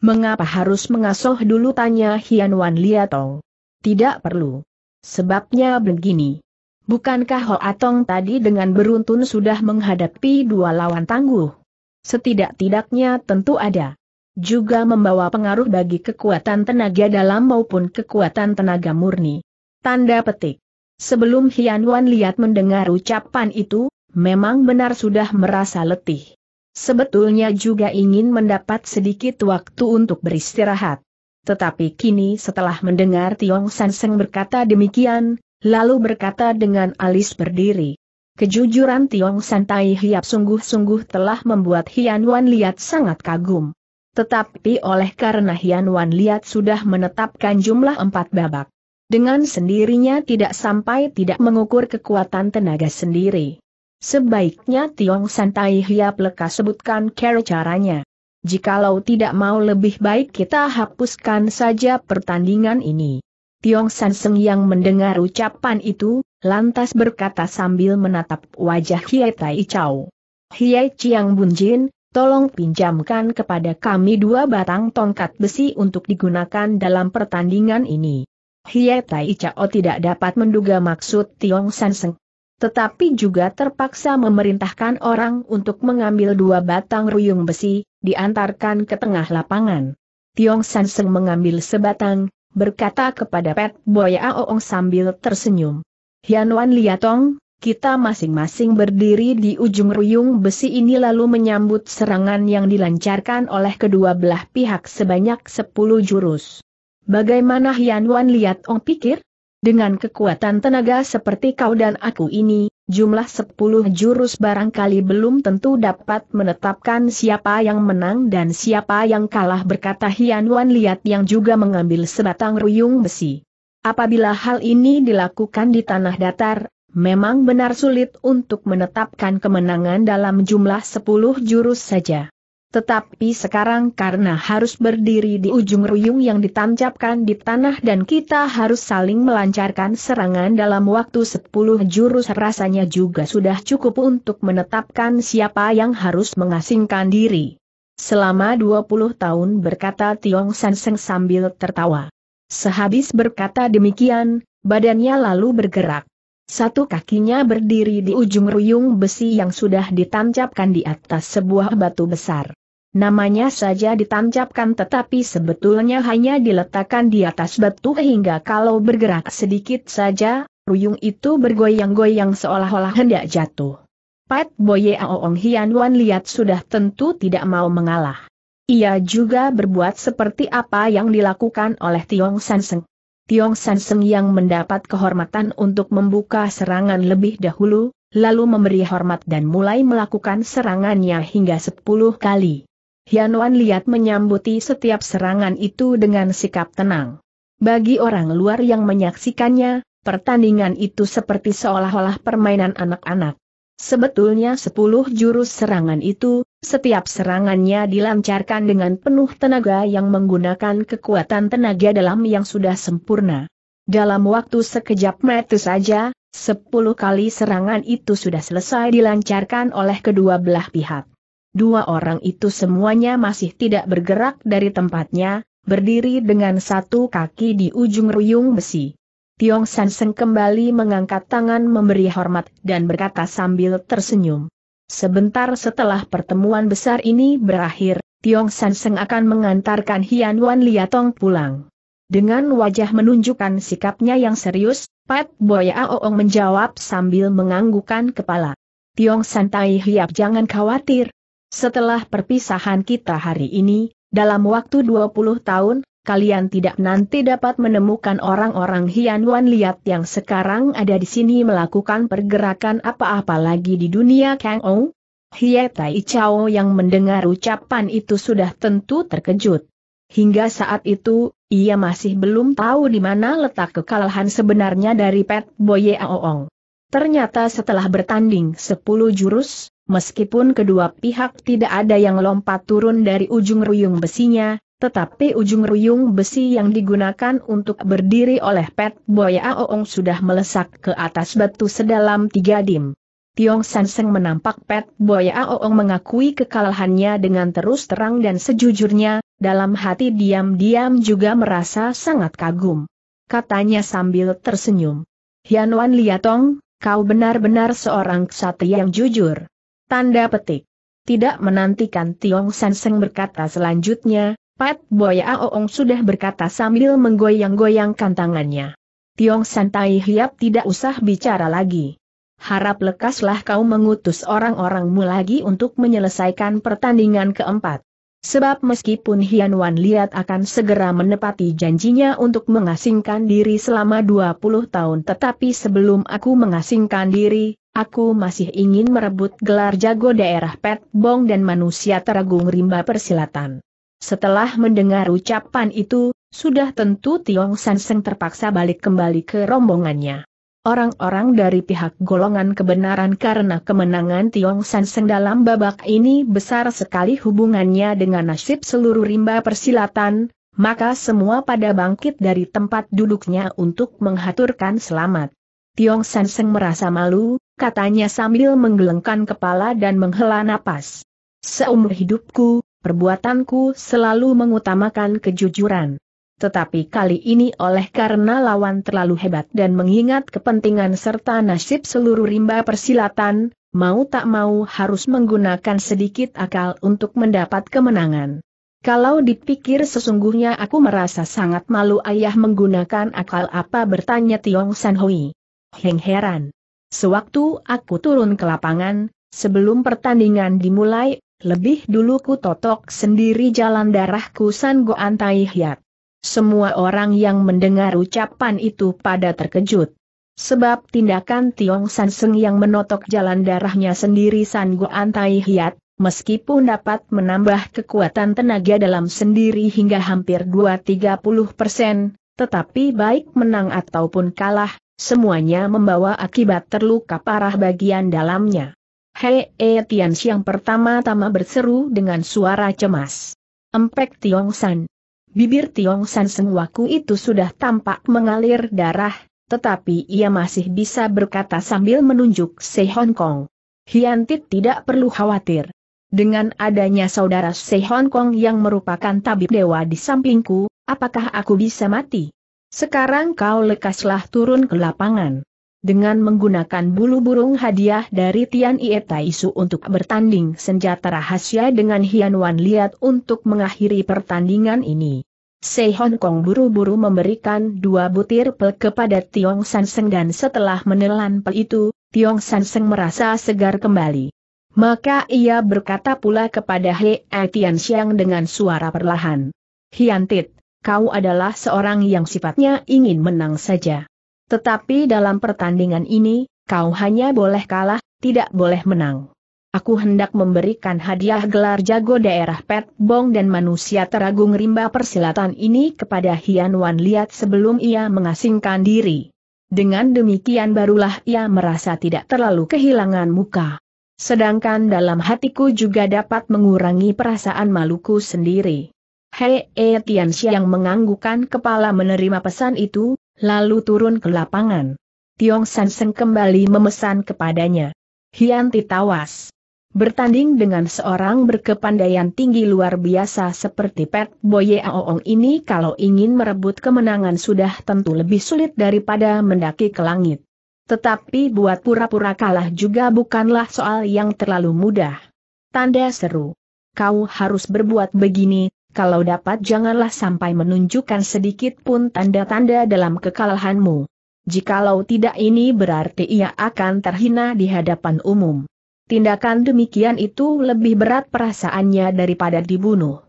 Mengapa harus mengasuh dulu tanya Hian Wan Liatong? Tidak perlu. Sebabnya begini. Bukankah Ho Atong tadi dengan beruntun sudah menghadapi dua lawan tangguh? Setidak-tidaknya tentu ada. Juga membawa pengaruh bagi kekuatan tenaga dalam maupun kekuatan tenaga murni. Tanda petik. Sebelum Hian Wan Liat mendengar ucapan itu, memang benar sudah merasa letih. Sebetulnya juga ingin mendapat sedikit waktu untuk beristirahat. Tetapi kini setelah mendengar Tiong Sanseng berkata demikian, lalu berkata dengan alis berdiri. Kejujuran Tiong Santai Hiap sungguh-sungguh telah membuat Hian Wan Liat sangat kagum. Tetapi oleh karena Hian Wan Liat sudah menetapkan jumlah empat babak. Dengan sendirinya tidak sampai tidak mengukur kekuatan tenaga sendiri. Sebaiknya Tiong Santai Hiap Leka sebutkan cara caranya. Jikalau tidak mau lebih baik kita hapuskan saja pertandingan ini. Tiong Sanseng yang mendengar ucapan itu, lantas berkata sambil menatap wajah Hiai Tai Icau. Hiai Chiang Bunjin, tolong pinjamkan kepada kami dua batang tongkat besi untuk digunakan dalam pertandingan ini. Hiai Tai Icau tidak dapat menduga maksud Tiong Sanseng tetapi juga terpaksa memerintahkan orang untuk mengambil dua batang ruyung besi, diantarkan ke tengah lapangan. Tiong San Seng mengambil sebatang, berkata kepada Pet Boya Aoong sambil tersenyum. Hianwan Liatong, kita masing-masing berdiri di ujung ruyung besi ini lalu menyambut serangan yang dilancarkan oleh kedua belah pihak sebanyak sepuluh jurus. Bagaimana Hianwan Liatong pikir? Dengan kekuatan tenaga seperti kau dan aku ini, jumlah sepuluh jurus barangkali belum tentu dapat menetapkan siapa yang menang dan siapa yang kalah berkata Hian Wan Liat yang juga mengambil sebatang ruyung besi. Apabila hal ini dilakukan di tanah datar, memang benar sulit untuk menetapkan kemenangan dalam jumlah sepuluh jurus saja. Tetapi sekarang karena harus berdiri di ujung ruyung yang ditancapkan di tanah dan kita harus saling melancarkan serangan dalam waktu 10 jurus rasanya juga sudah cukup untuk menetapkan siapa yang harus mengasingkan diri. Selama 20 tahun berkata Tiong San Seng sambil tertawa. Sehabis berkata demikian, badannya lalu bergerak. Satu kakinya berdiri di ujung ruyung besi yang sudah ditancapkan di atas sebuah batu besar. Namanya saja ditancapkan tetapi sebetulnya hanya diletakkan di atas batu hingga kalau bergerak sedikit saja, ruyung itu bergoyang-goyang seolah-olah hendak jatuh. Pat Boye Aoong Hian Wan lihat sudah tentu tidak mau mengalah. Ia juga berbuat seperti apa yang dilakukan oleh Tiong Sanseng. Tiong Sanseng yang mendapat kehormatan untuk membuka serangan lebih dahulu, lalu memberi hormat dan mulai melakukan serangannya hingga 10 kali. Hianuan Liat menyambuti setiap serangan itu dengan sikap tenang. Bagi orang luar yang menyaksikannya, pertandingan itu seperti seolah-olah permainan anak-anak. Sebetulnya sepuluh jurus serangan itu, setiap serangannya dilancarkan dengan penuh tenaga yang menggunakan kekuatan tenaga dalam yang sudah sempurna. Dalam waktu sekejap mata saja, sepuluh kali serangan itu sudah selesai dilancarkan oleh kedua belah pihak. Dua orang itu semuanya masih tidak bergerak dari tempatnya, berdiri dengan satu kaki di ujung ruyung besi. Tiong San Seng kembali mengangkat tangan memberi hormat dan berkata sambil tersenyum. Sebentar setelah pertemuan besar ini berakhir, Tiong San Seng akan mengantarkan Hian Wan Liatong pulang. Dengan wajah menunjukkan sikapnya yang serius, Pat Boya Oong menjawab sambil menganggukan kepala. Tiong Santai Hiap jangan khawatir, setelah perpisahan kita hari ini, dalam waktu 20 tahun, kalian tidak nanti dapat menemukan orang-orang Hian Liat yang sekarang ada di sini melakukan pergerakan apa-apa lagi di dunia Kang Ong. Hie Tai Chao yang mendengar ucapan itu sudah tentu terkejut. Hingga saat itu, ia masih belum tahu di mana letak kekalahan sebenarnya dari Pet Boye Aoong. Ternyata setelah bertanding 10 jurus, Meskipun kedua pihak tidak ada yang lompat turun dari ujung ruyung besinya, tetapi ujung ruyung besi yang digunakan untuk berdiri oleh Pet Boya Aoong sudah melesak ke atas batu sedalam tiga dim. Tiong San Seng menampak Pet Boya Aoong mengakui kekalahannya dengan terus terang dan sejujurnya, dalam hati diam-diam juga merasa sangat kagum. Katanya sambil tersenyum. Hian Wan Liatong, kau benar-benar seorang ksatria yang jujur. Tanda petik. Tidak menantikan Tiong San Seng berkata selanjutnya, Pat Boya Oong sudah berkata sambil menggoyang-goyangkan tangannya. Tiong San Tai Hiap tidak usah bicara lagi. Harap lekaslah kau mengutus orang-orangmu lagi untuk menyelesaikan pertandingan keempat. Sebab meskipun Hian Wan Liat akan segera menepati janjinya untuk mengasingkan diri selama 20 tahun tetapi sebelum aku mengasingkan diri, Aku masih ingin merebut gelar jago daerah Pet Bong dan manusia teragung rimba persilatan. Setelah mendengar ucapan itu, sudah tentu Tiong Sanseng terpaksa balik kembali ke rombongannya. Orang-orang dari pihak golongan kebenaran karena kemenangan Tiong Sanseng dalam babak ini besar sekali hubungannya dengan nasib seluruh rimba persilatan, maka semua pada bangkit dari tempat duduknya untuk menghaturkan selamat. Tiong San Seng merasa malu, katanya sambil menggelengkan kepala dan menghela napas. Seumur hidupku, perbuatanku selalu mengutamakan kejujuran. Tetapi kali ini oleh karena lawan terlalu hebat dan mengingat kepentingan serta nasib seluruh rimba persilatan, mau tak mau harus menggunakan sedikit akal untuk mendapat kemenangan. Kalau dipikir sesungguhnya aku merasa sangat malu ayah menggunakan akal apa bertanya Tiong San Hui. Heng heran. Sewaktu aku turun ke lapangan, sebelum pertandingan dimulai, lebih dulu ku totok sendiri jalan darahku San Goan Tai Semua orang yang mendengar ucapan itu pada terkejut. Sebab tindakan Tiong San Seng yang menotok jalan darahnya sendiri San Goan Tai meskipun dapat menambah kekuatan tenaga dalam sendiri hingga hampir 2-30 persen, tetapi baik menang ataupun kalah, semuanya membawa akibat terluka parah bagian dalamnya. Hei E Tian yang pertama-tama berseru dengan suara cemas. Empek Tiong San. Bibir Tiong San Sengwaku itu sudah tampak mengalir darah, tetapi ia masih bisa berkata sambil menunjuk Se Hong Kong. Hiantit tidak perlu khawatir. Dengan adanya saudara Se Hong Kong yang merupakan tabib dewa di sampingku, apakah aku bisa mati? Sekarang kau lekaslah turun ke lapangan. Dengan menggunakan bulu burung hadiah dari Tian Ie Taisu untuk bertanding senjata rahasia dengan Hian Wan Liat untuk mengakhiri pertandingan ini. Sei Hong Kong buru-buru memberikan dua butir pel kepada Tiong San Seng dan setelah menelan pel itu, Tiong San Seng merasa segar kembali. Maka ia berkata pula kepada Hei Tian Xiang dengan suara perlahan. Hian Tit, kau adalah seorang yang sifatnya ingin menang saja. Tetapi dalam pertandingan ini, kau hanya boleh kalah, tidak boleh menang. Aku hendak memberikan hadiah gelar jago daerah Pet Bong dan manusia teragung rimba persilatan ini kepada Hian Wan Liat sebelum ia mengasingkan diri. Dengan demikian barulah ia merasa tidak terlalu kehilangan muka. Sedangkan dalam hatiku juga dapat mengurangi perasaan maluku sendiri. Hei E Tianxia yang menganggukkan kepala menerima pesan itu, lalu turun ke lapangan. Tiong San Seng kembali memesan kepadanya. Hianti tawas. Bertanding dengan seorang berkepandaian tinggi luar biasa seperti Pet Boye Aoong ini kalau ingin merebut kemenangan sudah tentu lebih sulit daripada mendaki ke langit. Tetapi buat pura-pura kalah juga bukanlah soal yang terlalu mudah. Tanda seru. Kau harus berbuat begini, kalau dapat janganlah sampai menunjukkan sedikit pun tanda-tanda dalam kekalahanmu. Jikalau tidak ini berarti ia akan terhina di hadapan umum. Tindakan demikian itu lebih berat perasaannya daripada dibunuh.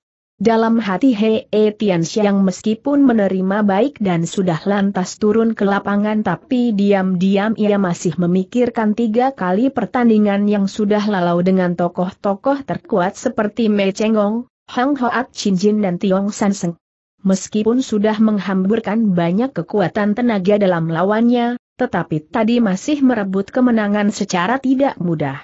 Dalam hati Hei e Tian Xiang meskipun menerima baik dan sudah lantas turun ke lapangan tapi diam-diam ia masih memikirkan tiga kali pertandingan yang sudah lalu dengan tokoh-tokoh terkuat seperti Mei Gong, Hang Hoat Chin Jin dan Tiong San Seng. Meskipun sudah menghamburkan banyak kekuatan tenaga dalam lawannya, tetapi tadi masih merebut kemenangan secara tidak mudah.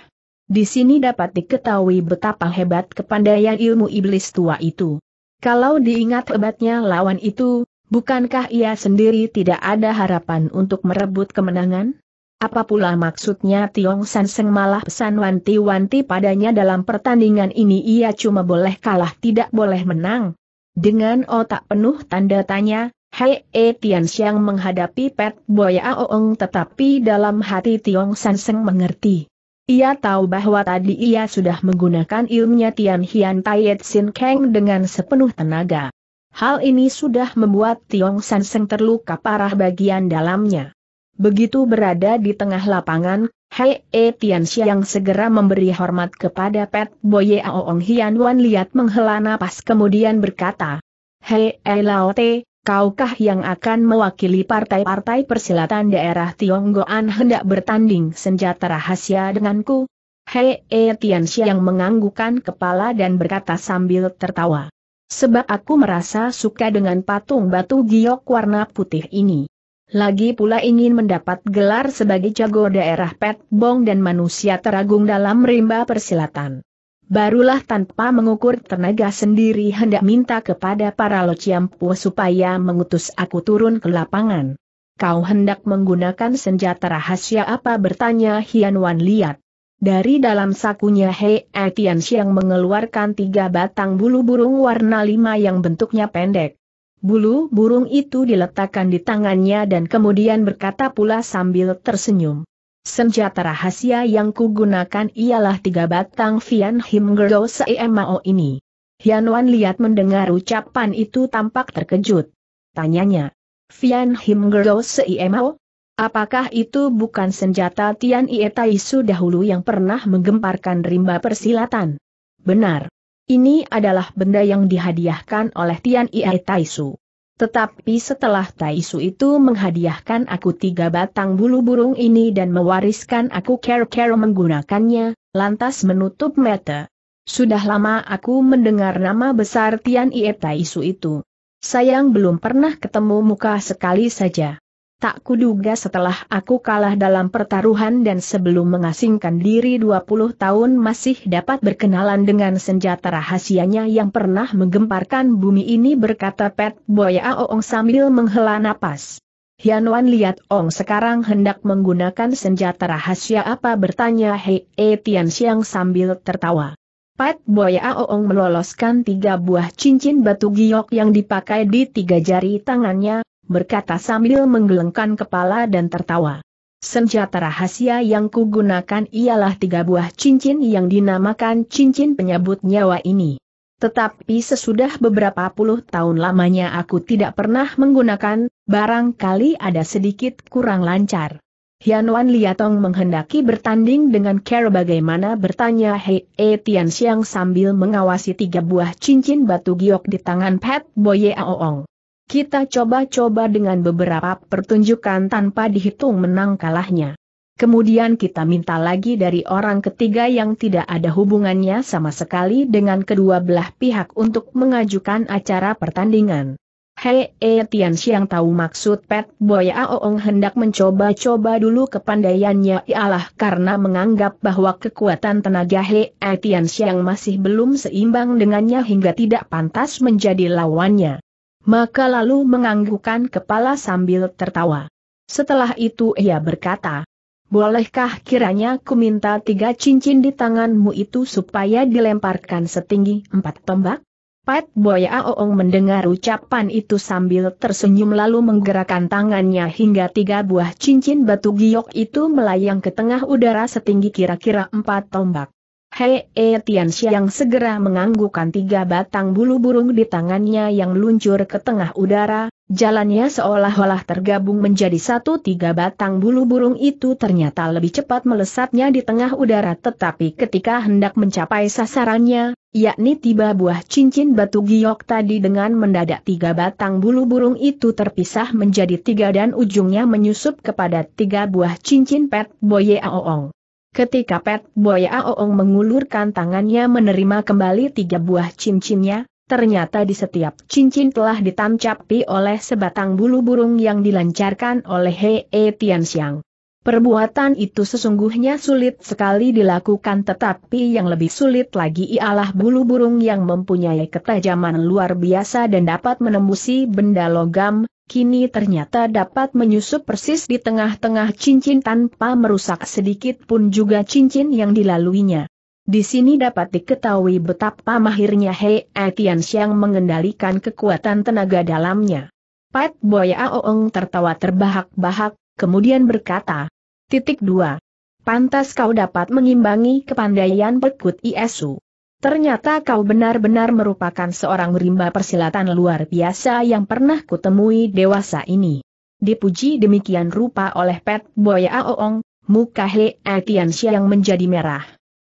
Di sini dapat diketahui betapa hebat kepandaian ilmu iblis tua itu. Kalau diingat hebatnya lawan itu, bukankah ia sendiri tidak ada harapan untuk merebut kemenangan? Apa pula maksudnya Tiong Sanseng malah pesan wanti-wanti padanya dalam pertandingan ini ia cuma boleh kalah tidak boleh menang. Dengan otak penuh tanda tanya, Hei E Tian Xiang menghadapi Pet Boya Oong tetapi dalam hati Tiong Sanseng mengerti. Ia tahu bahwa tadi ia sudah menggunakan ilmunya Tian Hian Taiet Sin Kang dengan sepenuh tenaga. Hal ini sudah membuat Tiong Sanseng terluka parah bagian dalamnya. Begitu berada di tengah lapangan, Hei E Tian Xiang segera memberi hormat kepada Pet Boye Aoong Hian Wan lihat menghela napas kemudian berkata, Hei E Lao Te, kaukah yang akan mewakili partai-partai persilatan daerah Tionggoan hendak bertanding senjata rahasia denganku? Hei E Tian Xiang menganggukkan kepala dan berkata sambil tertawa. Sebab aku merasa suka dengan patung batu giok warna putih ini lagi pula ingin mendapat gelar sebagai jago daerah Pet Bong dan manusia teragung dalam rimba persilatan. Barulah tanpa mengukur tenaga sendiri hendak minta kepada para lociampu supaya mengutus aku turun ke lapangan. Kau hendak menggunakan senjata rahasia apa bertanya Hian Wan Liat. Dari dalam sakunya Hei Etian Siang mengeluarkan tiga batang bulu burung warna lima yang bentuknya pendek. Bulu burung itu diletakkan di tangannya dan kemudian berkata pula sambil tersenyum. Senjata rahasia yang kugunakan ialah tiga batang Fian Him Gerdo Seemao ini. Hian Wan lihat mendengar ucapan itu tampak terkejut. Tanyanya, Fian Him Gerdo Seemao? Apakah itu bukan senjata Tian Ie Taisu dahulu yang pernah menggemparkan rimba persilatan? Benar. Ini adalah benda yang dihadiahkan oleh Tian Ie Taisu. Tetapi setelah Taisu itu menghadiahkan aku tiga batang bulu burung ini dan mewariskan aku care-care menggunakannya, lantas menutup mata. Sudah lama aku mendengar nama besar Tian Ie Taisu itu. Sayang belum pernah ketemu muka sekali saja. Tak kuduga setelah aku kalah dalam pertaruhan dan sebelum mengasingkan diri 20 tahun masih dapat berkenalan dengan senjata rahasianya yang pernah menggemparkan bumi ini berkata Pet Boya Oong sambil menghela napas. Hian Wan lihat Ong sekarang hendak menggunakan senjata rahasia apa bertanya Hei E Tian Xiang sambil tertawa. Pat Boya Oong meloloskan tiga buah cincin batu giok yang dipakai di tiga jari tangannya, berkata sambil menggelengkan kepala dan tertawa. Senjata rahasia yang kugunakan ialah tiga buah cincin yang dinamakan cincin penyabut nyawa ini. Tetapi sesudah beberapa puluh tahun lamanya aku tidak pernah menggunakan, barangkali ada sedikit kurang lancar. Hianwan Liatong menghendaki bertanding dengan care bagaimana bertanya Hei E Tian Xiang sambil mengawasi tiga buah cincin batu giok di tangan Pat Boye Aoong. Kita coba-coba dengan beberapa pertunjukan tanpa dihitung menang kalahnya. Kemudian kita minta lagi dari orang ketiga yang tidak ada hubungannya sama sekali dengan kedua belah pihak untuk mengajukan acara pertandingan. Hei E Tian Xiang tahu maksud Pet Boy Aoong hendak mencoba-coba dulu kepandaiannya ialah karena menganggap bahwa kekuatan tenaga Hei E Tian Xiang masih belum seimbang dengannya hingga tidak pantas menjadi lawannya maka lalu menganggukkan kepala sambil tertawa. Setelah itu ia berkata, Bolehkah kiranya ku minta tiga cincin di tanganmu itu supaya dilemparkan setinggi empat tombak? Pat Boya Oong mendengar ucapan itu sambil tersenyum lalu menggerakkan tangannya hingga tiga buah cincin batu giok itu melayang ke tengah udara setinggi kira-kira empat tombak. Hei E Tian Xiang segera menganggukkan tiga batang bulu burung di tangannya yang luncur ke tengah udara, jalannya seolah-olah tergabung menjadi satu tiga batang bulu burung itu ternyata lebih cepat melesatnya di tengah udara tetapi ketika hendak mencapai sasarannya, yakni tiba buah cincin batu giok tadi dengan mendadak tiga batang bulu burung itu terpisah menjadi tiga dan ujungnya menyusup kepada tiga buah cincin pet boye aoong. Ketika Pet Boya Aoong mengulurkan tangannya menerima kembali tiga buah cincinnya, ternyata di setiap cincin telah ditancapi oleh sebatang bulu burung yang dilancarkan oleh Hei e Tianxiang. Perbuatan itu sesungguhnya sulit sekali dilakukan tetapi yang lebih sulit lagi ialah bulu burung yang mempunyai ketajaman luar biasa dan dapat menembusi benda logam, kini ternyata dapat menyusup persis di tengah-tengah cincin tanpa merusak sedikit pun juga cincin yang dilaluinya. Di sini dapat diketahui betapa mahirnya Hei Etian Siang mengendalikan kekuatan tenaga dalamnya. Pat Boya Aoong tertawa terbahak-bahak, kemudian berkata, Titik 2. Pantas kau dapat mengimbangi kepandaian Pekut Iesu. Ternyata kau benar-benar merupakan seorang rimba persilatan luar biasa yang pernah kutemui dewasa ini. Dipuji demikian rupa oleh Pet Boya Aoong, muka He Atiansia yang menjadi merah.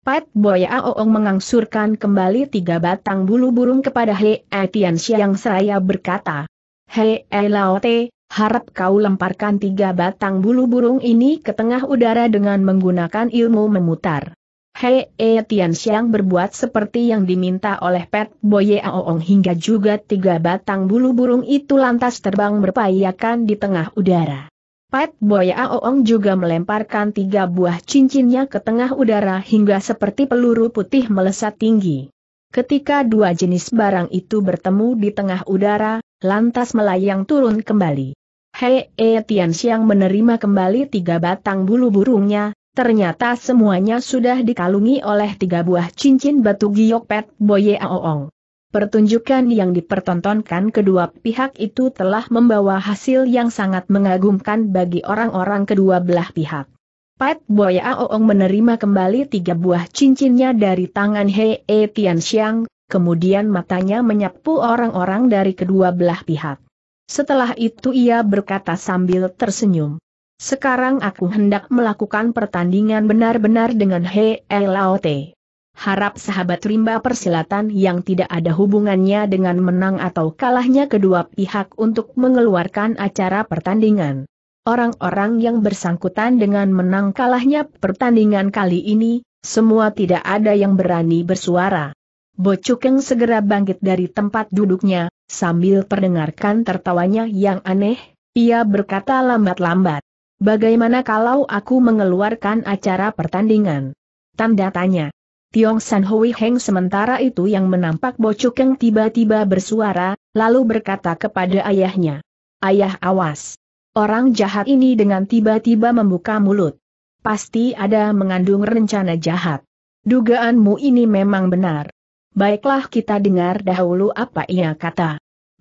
Pet Boya Aoong mengangsurkan kembali tiga batang bulu burung kepada He Atiansia yang seraya berkata, He Elaote, harap kau lemparkan tiga batang bulu burung ini ke tengah udara dengan menggunakan ilmu memutar. Hei E Tian Xiang berbuat seperti yang diminta oleh Pet Boye Aoong hingga juga tiga batang bulu burung itu lantas terbang berpayakan di tengah udara. Pet Boye Aoong juga melemparkan tiga buah cincinnya ke tengah udara hingga seperti peluru putih melesat tinggi. Ketika dua jenis barang itu bertemu di tengah udara, lantas melayang turun kembali. Hei E Tian Xiang menerima kembali tiga batang bulu burungnya, Ternyata semuanya sudah dikalungi oleh tiga buah cincin batu giok Pet Boye Aoong. Pertunjukan yang dipertontonkan kedua pihak itu telah membawa hasil yang sangat mengagumkan bagi orang-orang kedua belah pihak. Pat Boya Aoong menerima kembali tiga buah cincinnya dari tangan He e Tian Xiang, kemudian matanya menyapu orang-orang dari kedua belah pihak. Setelah itu ia berkata sambil tersenyum. Sekarang aku hendak melakukan pertandingan benar-benar dengan He Laote. Harap sahabat rimba persilatan yang tidak ada hubungannya dengan menang atau kalahnya kedua pihak untuk mengeluarkan acara pertandingan. Orang-orang yang bersangkutan dengan menang kalahnya pertandingan kali ini, semua tidak ada yang berani bersuara. Bocukeng segera bangkit dari tempat duduknya, sambil perdengarkan tertawanya yang aneh, ia berkata lambat-lambat. Bagaimana kalau aku mengeluarkan acara pertandingan? Tanda tanya. Tiong San Hui Heng sementara itu yang menampak yang tiba-tiba bersuara, lalu berkata kepada ayahnya. Ayah awas. Orang jahat ini dengan tiba-tiba membuka mulut. Pasti ada mengandung rencana jahat. Dugaanmu ini memang benar. Baiklah kita dengar dahulu apa ia kata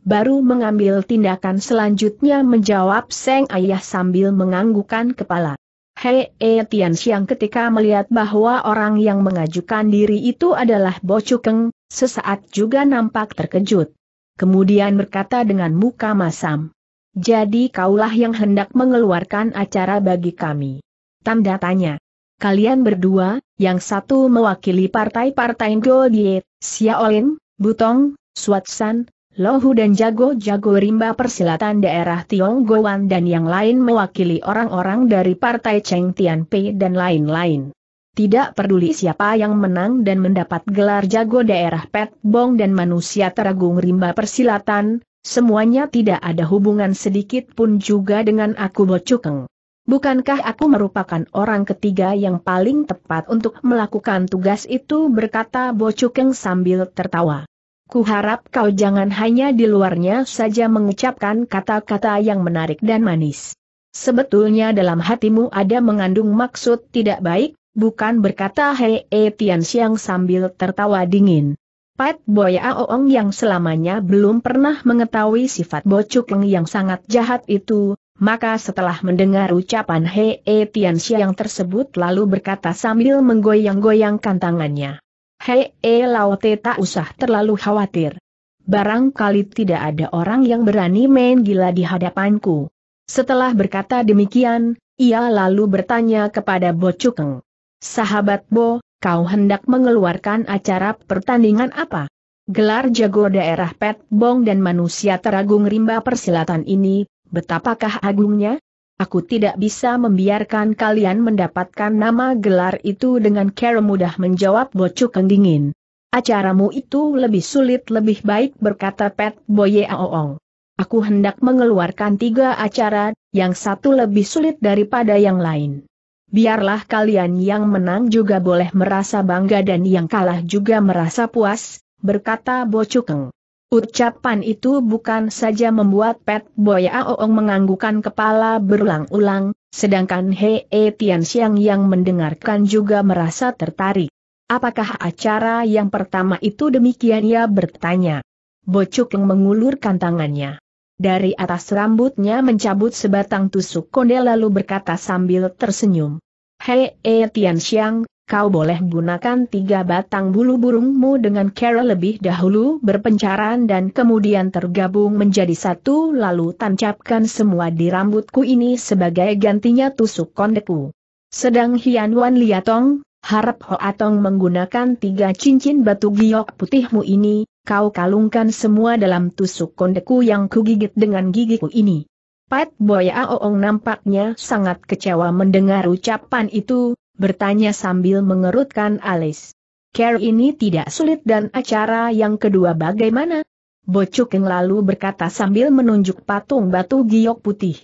baru mengambil tindakan selanjutnya menjawab Seng Ayah sambil menganggukan kepala. Hei E Tian Xiang ketika melihat bahwa orang yang mengajukan diri itu adalah Bo Chukeng, sesaat juga nampak terkejut. Kemudian berkata dengan muka masam. Jadi kaulah yang hendak mengeluarkan acara bagi kami. Tanda tanya. Kalian berdua, yang satu mewakili partai-partai Goldiet, Xiaolin, Butong, Suatsan, Lohu dan jago-jago rimba persilatan daerah Tionggoan dan yang lain mewakili orang-orang dari partai Cheng Tian Pei dan lain-lain. Tidak peduli siapa yang menang dan mendapat gelar jago daerah Pet Bong dan manusia teragung rimba persilatan, semuanya tidak ada hubungan sedikit pun juga dengan aku Bocukeng. Bukankah aku merupakan orang ketiga yang paling tepat untuk melakukan tugas itu berkata Bocukeng sambil tertawa. Kuharap kau jangan hanya di luarnya saja mengucapkan kata-kata yang menarik dan manis. Sebetulnya dalam hatimu ada mengandung maksud tidak baik, bukan berkata hei e Tian Xiang sambil tertawa dingin. Pat Boy Aoong yang selamanya belum pernah mengetahui sifat Bocukeng yang sangat jahat itu, maka setelah mendengar ucapan Hei e Tian Xiang tersebut lalu berkata sambil menggoyang-goyangkan tangannya. Hei, eh, Laote tak usah terlalu khawatir. Barangkali tidak ada orang yang berani main gila di hadapanku. Setelah berkata demikian, ia lalu bertanya kepada Bo Cukeng. Sahabat Bo, kau hendak mengeluarkan acara pertandingan apa? Gelar jago daerah Pet Bong dan manusia teragung rimba persilatan ini, betapakah agungnya? Aku tidak bisa membiarkan kalian mendapatkan nama gelar itu dengan cara mudah menjawab bocuk dingin. Acaramu itu lebih sulit lebih baik berkata Pet Boye Aoong. Aku hendak mengeluarkan tiga acara, yang satu lebih sulit daripada yang lain. Biarlah kalian yang menang juga boleh merasa bangga dan yang kalah juga merasa puas, berkata Bocukeng. Ucapan itu bukan saja membuat Pet Boya Aoong menganggukan kepala berulang-ulang, sedangkan Hei e Tian Xiang yang mendengarkan juga merasa tertarik. Apakah acara yang pertama itu demikian ia bertanya. Bocuk yang mengulurkan tangannya. Dari atas rambutnya mencabut sebatang tusuk konde lalu berkata sambil tersenyum. Hei e Tian Xiang, kau boleh gunakan tiga batang bulu burungmu dengan cara lebih dahulu berpencaran dan kemudian tergabung menjadi satu lalu tancapkan semua di rambutku ini sebagai gantinya tusuk kondeku. Sedang Hian Wan Liatong, harap Hoatong menggunakan tiga cincin batu giok putihmu ini, kau kalungkan semua dalam tusuk kondeku yang kugigit dengan gigiku ini. Pat Boya Oong nampaknya sangat kecewa mendengar ucapan itu, bertanya sambil mengerutkan alis. Care ini tidak sulit dan acara yang kedua bagaimana? Bocuk yang lalu berkata sambil menunjuk patung batu giok putih.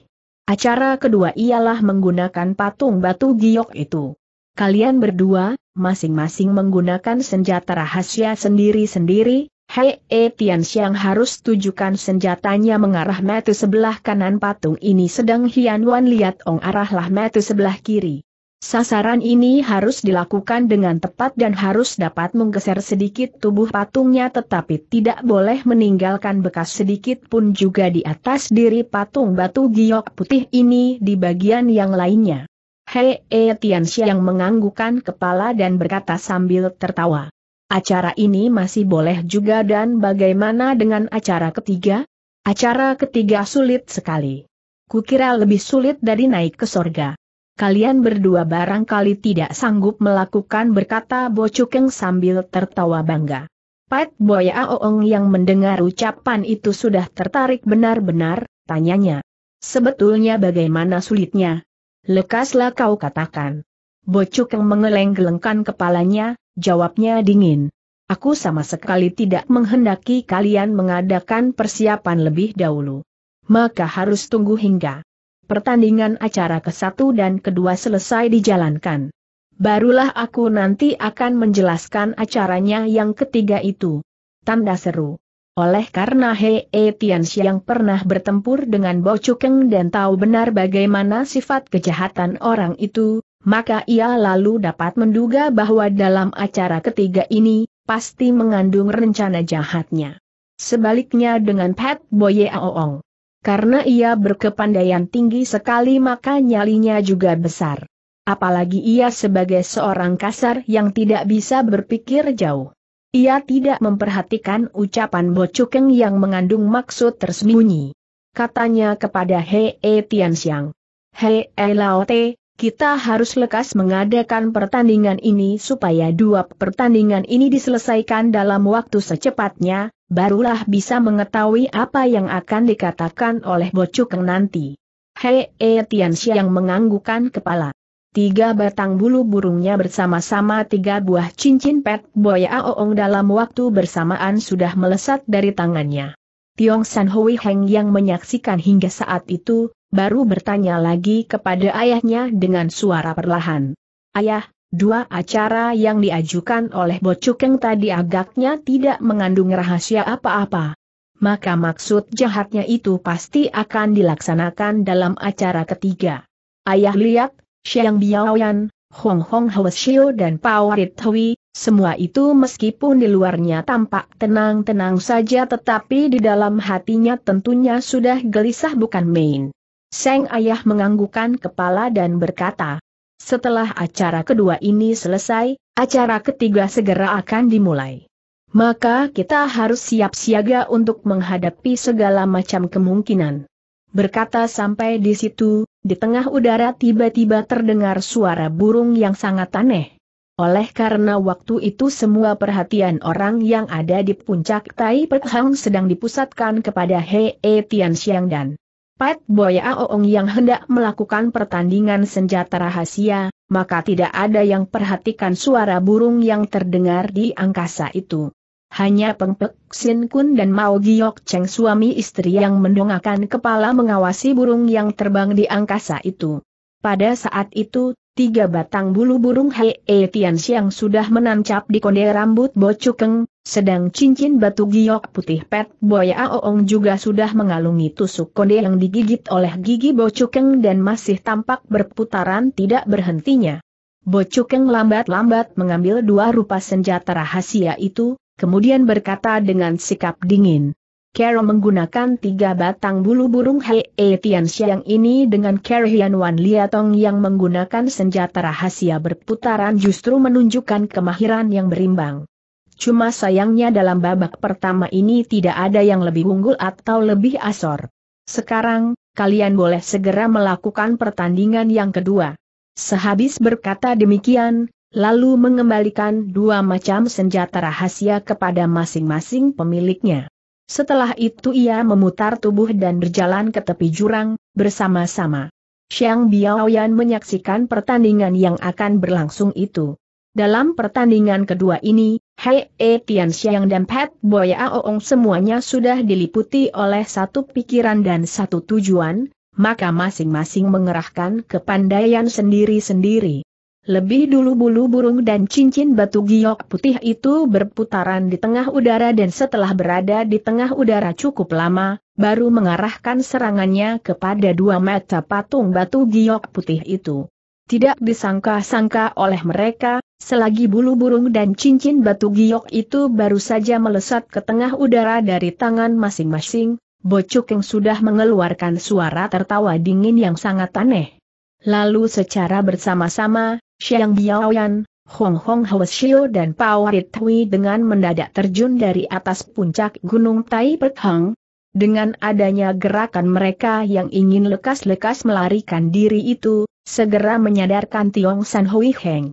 Acara kedua ialah menggunakan patung batu giok itu. Kalian berdua, masing-masing menggunakan senjata rahasia sendiri-sendiri, Hei e Tian harus tujukan senjatanya mengarah metu sebelah kanan patung ini sedang Hian Wan lihat Ong arahlah metu sebelah kiri. Sasaran ini harus dilakukan dengan tepat dan harus dapat menggeser sedikit tubuh patungnya tetapi tidak boleh meninggalkan bekas sedikit pun juga di atas diri patung batu giok putih ini di bagian yang lainnya. Hei E Tianxia yang menganggukkan kepala dan berkata sambil tertawa. Acara ini masih boleh juga dan bagaimana dengan acara ketiga? Acara ketiga sulit sekali. Kukira lebih sulit dari naik ke sorga kalian berdua barangkali tidak sanggup melakukan berkata Bocukeng sambil tertawa bangga. Pat Boya Oong yang mendengar ucapan itu sudah tertarik benar-benar, tanyanya. Sebetulnya bagaimana sulitnya? Lekaslah kau katakan. Bocukeng mengeleng-gelengkan kepalanya, jawabnya dingin. Aku sama sekali tidak menghendaki kalian mengadakan persiapan lebih dahulu. Maka harus tunggu hingga pertandingan acara ke-1 dan ke-2 selesai dijalankan. Barulah aku nanti akan menjelaskan acaranya yang ketiga itu. Tanda seru. Oleh karena Hei e Tianxi yang pernah bertempur dengan Bo Chukeng dan tahu benar bagaimana sifat kejahatan orang itu, maka ia lalu dapat menduga bahwa dalam acara ketiga ini, pasti mengandung rencana jahatnya. Sebaliknya dengan Pat Boye Aoong. Karena ia berkepandaian tinggi sekali maka nyalinya juga besar. Apalagi ia sebagai seorang kasar yang tidak bisa berpikir jauh. Ia tidak memperhatikan ucapan Bocukeng yang mengandung maksud tersembunyi. Katanya kepada Hei Tian Xiang. Hei Lao Te, kita harus lekas mengadakan pertandingan ini supaya dua pertandingan ini diselesaikan dalam waktu secepatnya, barulah bisa mengetahui apa yang akan dikatakan oleh Bocukeng nanti. Hei e yang menganggukan kepala. Tiga batang bulu burungnya bersama-sama tiga buah cincin pet boya oong dalam waktu bersamaan sudah melesat dari tangannya. Tiong San Hui Heng yang menyaksikan hingga saat itu, baru bertanya lagi kepada ayahnya dengan suara perlahan. Ayah, dua acara yang diajukan oleh Bo Chukeng tadi agaknya tidak mengandung rahasia apa-apa maka maksud jahatnya itu pasti akan dilaksanakan dalam acara ketiga. Ayah lihat, Xiang Yan, Hong Hong Hwasio dan Pao Rit Hui. Semua itu meskipun di luarnya tampak tenang-tenang saja tetapi di dalam hatinya tentunya sudah gelisah bukan main. Seng ayah menganggukkan kepala dan berkata, setelah acara kedua ini selesai, acara ketiga segera akan dimulai. Maka kita harus siap siaga untuk menghadapi segala macam kemungkinan. Berkata sampai di situ, di tengah udara tiba-tiba terdengar suara burung yang sangat aneh. Oleh karena waktu itu semua perhatian orang yang ada di puncak Tai Pek Hang sedang dipusatkan kepada He E Tian Xiang dan Pat Boya Aoong yang hendak melakukan pertandingan senjata rahasia, maka tidak ada yang perhatikan suara burung yang terdengar di angkasa itu. Hanya Peng Pek Sin Kun dan Mao Giok Cheng suami istri yang mendongakkan kepala mengawasi burung yang terbang di angkasa itu. Pada saat itu, tiga batang bulu burung Hei e Tian Siang sudah menancap di konde rambut bocukeng, sedang cincin batu giok putih pet boya oong juga sudah mengalungi tusuk konde yang digigit oleh gigi bocukeng dan masih tampak berputaran tidak berhentinya. Bocukeng lambat-lambat mengambil dua rupa senjata rahasia itu, kemudian berkata dengan sikap dingin. Kero menggunakan tiga batang bulu burung Hei Tian Xiang ini dengan Kero Hian Wan Liatong yang menggunakan senjata rahasia berputaran justru menunjukkan kemahiran yang berimbang. Cuma sayangnya dalam babak pertama ini tidak ada yang lebih unggul atau lebih asor. Sekarang, kalian boleh segera melakukan pertandingan yang kedua. Sehabis berkata demikian, lalu mengembalikan dua macam senjata rahasia kepada masing-masing pemiliknya. Setelah itu ia memutar tubuh dan berjalan ke tepi jurang, bersama-sama. Xiang Biaoyan menyaksikan pertandingan yang akan berlangsung itu. Dalam pertandingan kedua ini, Hei E Tian Xiang dan Pat Boya Aoong semuanya sudah diliputi oleh satu pikiran dan satu tujuan, maka masing-masing mengerahkan kepandaian sendiri-sendiri. Lebih dulu bulu burung dan cincin batu giok putih itu berputaran di tengah udara dan setelah berada di tengah udara cukup lama, baru mengarahkan serangannya kepada dua mata patung batu giok putih itu. Tidak disangka-sangka oleh mereka, selagi bulu burung dan cincin batu giok itu baru saja melesat ke tengah udara dari tangan masing-masing, Bocuk yang sudah mengeluarkan suara tertawa dingin yang sangat aneh. Lalu secara bersama-sama, Xiang Biaoyan, Hong Hong Hwasio dan Pao Ritwi dengan mendadak terjun dari atas puncak Gunung Tai Perthang. Dengan adanya gerakan mereka yang ingin lekas-lekas melarikan diri itu, segera menyadarkan Tiong San Hui Heng.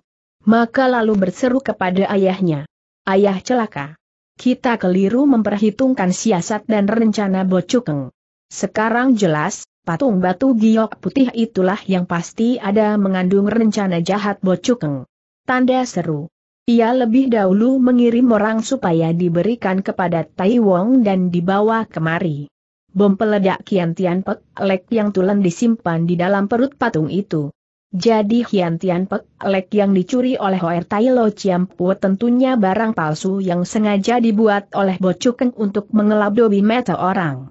Maka lalu berseru kepada ayahnya. Ayah celaka. Kita keliru memperhitungkan siasat dan rencana Bocukeng. Sekarang jelas, Patung batu giok putih itulah yang pasti ada mengandung rencana jahat Bocukeng. Tanda seru. Ia lebih dahulu mengirim orang supaya diberikan kepada Tai Wong dan dibawa kemari. Bom peledak Kian Tian Pek Lek yang tulen disimpan di dalam perut patung itu. Jadi Kian Tian Pek Lek yang dicuri oleh Hoer Tai Lo Chiam Pua tentunya barang palsu yang sengaja dibuat oleh Bocukeng untuk mengelabuhi mata orang.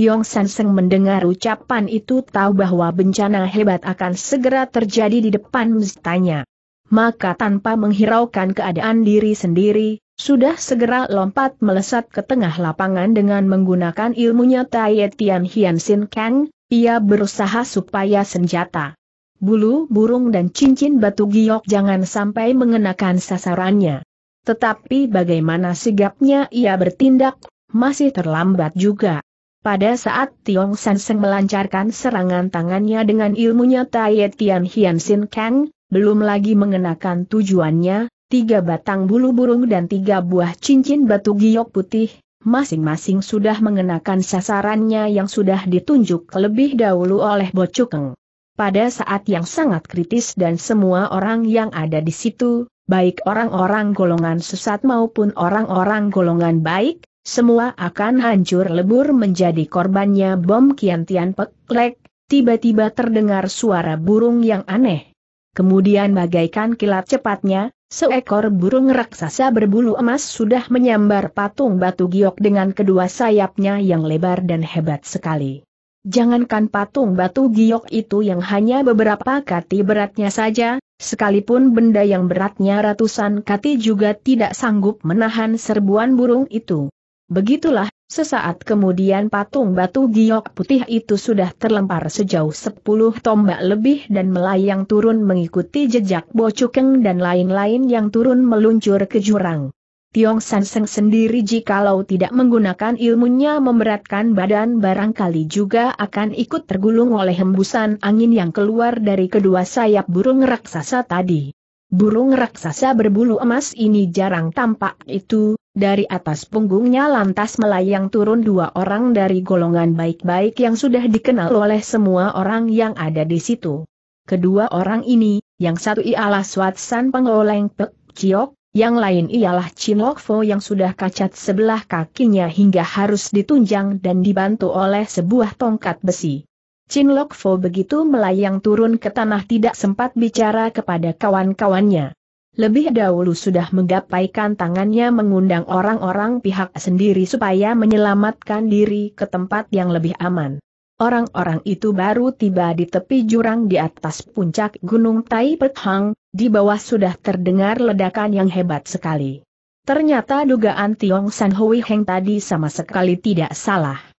Tiong Sanseng mendengar ucapan itu tahu bahwa bencana hebat akan segera terjadi di depan mestanya. Maka tanpa menghiraukan keadaan diri sendiri, sudah segera lompat melesat ke tengah lapangan dengan menggunakan ilmunya Tai Tian Hian Sin Kang, ia berusaha supaya senjata bulu burung dan cincin batu giok jangan sampai mengenakan sasarannya. Tetapi bagaimana sigapnya ia bertindak, masih terlambat juga. Pada saat Tiong San Seng melancarkan serangan tangannya dengan ilmunya Tai Tian Hian Sin Kang, belum lagi mengenakan tujuannya, tiga batang bulu burung dan tiga buah cincin batu giok putih, masing-masing sudah mengenakan sasarannya yang sudah ditunjuk lebih dahulu oleh Bo Bocukeng. Pada saat yang sangat kritis dan semua orang yang ada di situ, baik orang-orang golongan sesat maupun orang-orang golongan baik, semua akan hancur lebur menjadi korbannya bom Kian Tian peklek. tiba-tiba terdengar suara burung yang aneh. Kemudian bagaikan kilat cepatnya, seekor burung raksasa berbulu emas sudah menyambar patung batu giok dengan kedua sayapnya yang lebar dan hebat sekali. Jangankan patung batu giok itu yang hanya beberapa kati beratnya saja, sekalipun benda yang beratnya ratusan kati juga tidak sanggup menahan serbuan burung itu. Begitulah, sesaat kemudian patung batu giok putih itu sudah terlempar sejauh sepuluh tombak lebih dan melayang turun mengikuti jejak bocukeng dan lain-lain yang turun meluncur ke jurang. Tiong Sanseng sendiri jikalau tidak menggunakan ilmunya memberatkan badan barangkali juga akan ikut tergulung oleh hembusan angin yang keluar dari kedua sayap burung raksasa tadi. Burung raksasa berbulu emas ini jarang tampak itu, dari atas punggungnya lantas melayang turun dua orang dari golongan baik-baik yang sudah dikenal oleh semua orang yang ada di situ. Kedua orang ini, yang satu ialah Swatsan Pengoleng Pek Ciok, yang lain ialah Chin yang sudah kacat sebelah kakinya hingga harus ditunjang dan dibantu oleh sebuah tongkat besi. Chin Lok Fo begitu melayang turun ke tanah tidak sempat bicara kepada kawan-kawannya. Lebih dahulu sudah menggapaikan tangannya mengundang orang-orang pihak sendiri supaya menyelamatkan diri ke tempat yang lebih aman. Orang-orang itu baru tiba di tepi jurang di atas puncak Gunung Tai Hang, di bawah sudah terdengar ledakan yang hebat sekali. Ternyata dugaan Tiong San Hui Heng tadi sama sekali tidak salah.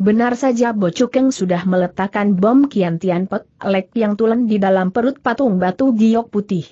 Benar saja Bo Cukeng sudah meletakkan bom Kian Tian Pek Lek yang tulen di dalam perut patung batu giok putih.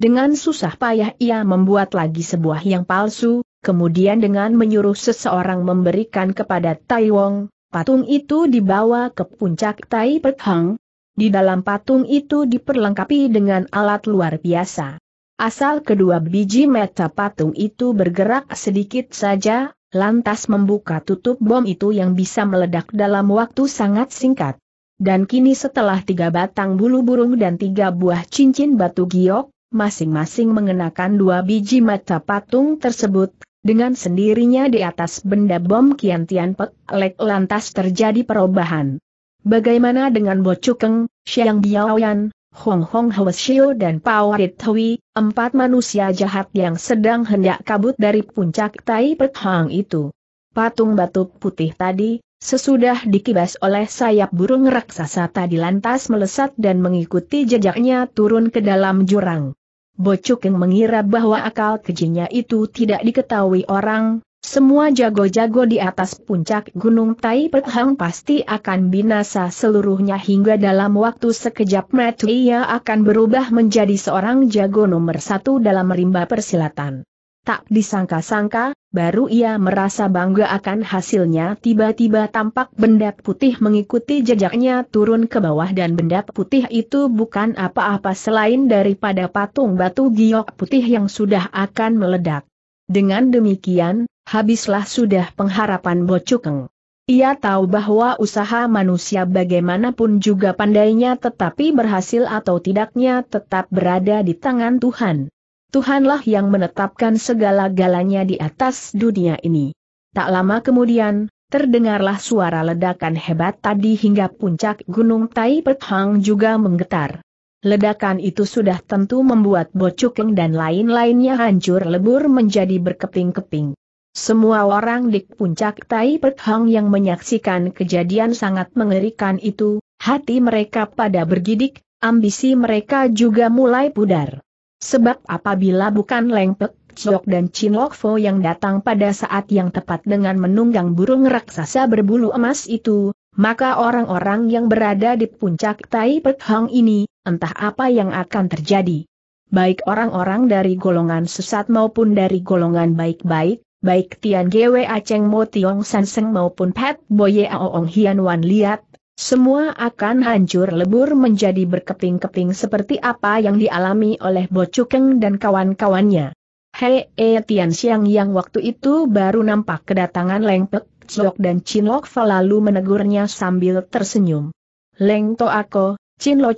Dengan susah payah ia membuat lagi sebuah yang palsu, kemudian dengan menyuruh seseorang memberikan kepada Tai Wong, patung itu dibawa ke puncak Tai Pek Hang. Di dalam patung itu diperlengkapi dengan alat luar biasa. Asal kedua biji mata patung itu bergerak sedikit saja, lantas membuka tutup bom itu yang bisa meledak dalam waktu sangat singkat. Dan kini setelah tiga batang bulu burung dan tiga buah cincin batu giok, masing-masing mengenakan dua biji mata patung tersebut, dengan sendirinya di atas benda bom Kian Tian Pek Lek lantas terjadi perubahan. Bagaimana dengan Bo Cukeng, Xiang Biaoyan, Hong Hong Hoesio dan Rit Hui, empat manusia jahat yang sedang hendak kabut dari puncak Tai Pek Hang itu. Patung batu putih tadi, sesudah dikibas oleh sayap burung raksasa tadi lantas melesat dan mengikuti jejaknya turun ke dalam jurang. Bocuk yang mengira bahwa akal kejinya itu tidak diketahui orang, semua jago-jago di atas puncak Gunung Tai Pehang pasti akan binasa seluruhnya hingga dalam waktu sekejap mata ia akan berubah menjadi seorang jago nomor satu dalam rimba persilatan. Tak disangka-sangka, baru ia merasa bangga akan hasilnya tiba-tiba tampak benda putih mengikuti jejaknya turun ke bawah dan benda putih itu bukan apa-apa selain daripada patung batu giok putih yang sudah akan meledak. Dengan demikian, habislah sudah pengharapan Bocukeng. Ia tahu bahwa usaha manusia bagaimanapun juga pandainya tetapi berhasil atau tidaknya tetap berada di tangan Tuhan. Tuhanlah yang menetapkan segala-galanya di atas dunia ini. Tak lama kemudian, terdengarlah suara ledakan hebat tadi hingga puncak Gunung Tai Pethang juga menggetar. Ledakan itu sudah tentu membuat bocuking dan lain-lainnya hancur lebur menjadi berkeping-keping. Semua orang di puncak Tai Pek yang menyaksikan kejadian sangat mengerikan itu, hati mereka pada bergidik, ambisi mereka juga mulai pudar. Sebab apabila bukan Leng Pek Chok dan Chin Lok Fo yang datang pada saat yang tepat dengan menunggang burung raksasa berbulu emas itu, maka orang-orang yang berada di puncak Tai Pek Hang ini, entah apa yang akan terjadi. Baik orang-orang dari golongan sesat maupun dari golongan baik-baik, baik Tian Gwe Aceng Mo Tiong San Seng maupun Pat Boye Aoong Hian Wan Liat, semua akan hancur lebur menjadi berkeping-keping seperti apa yang dialami oleh Bo Cukeng dan kawan-kawannya. Hei, e eh, Tian Xiang yang waktu itu baru nampak kedatangan Leng Pek Chiok dan Chin Lok Fa lalu menegurnya sambil tersenyum. Leng to ako, Chin Lo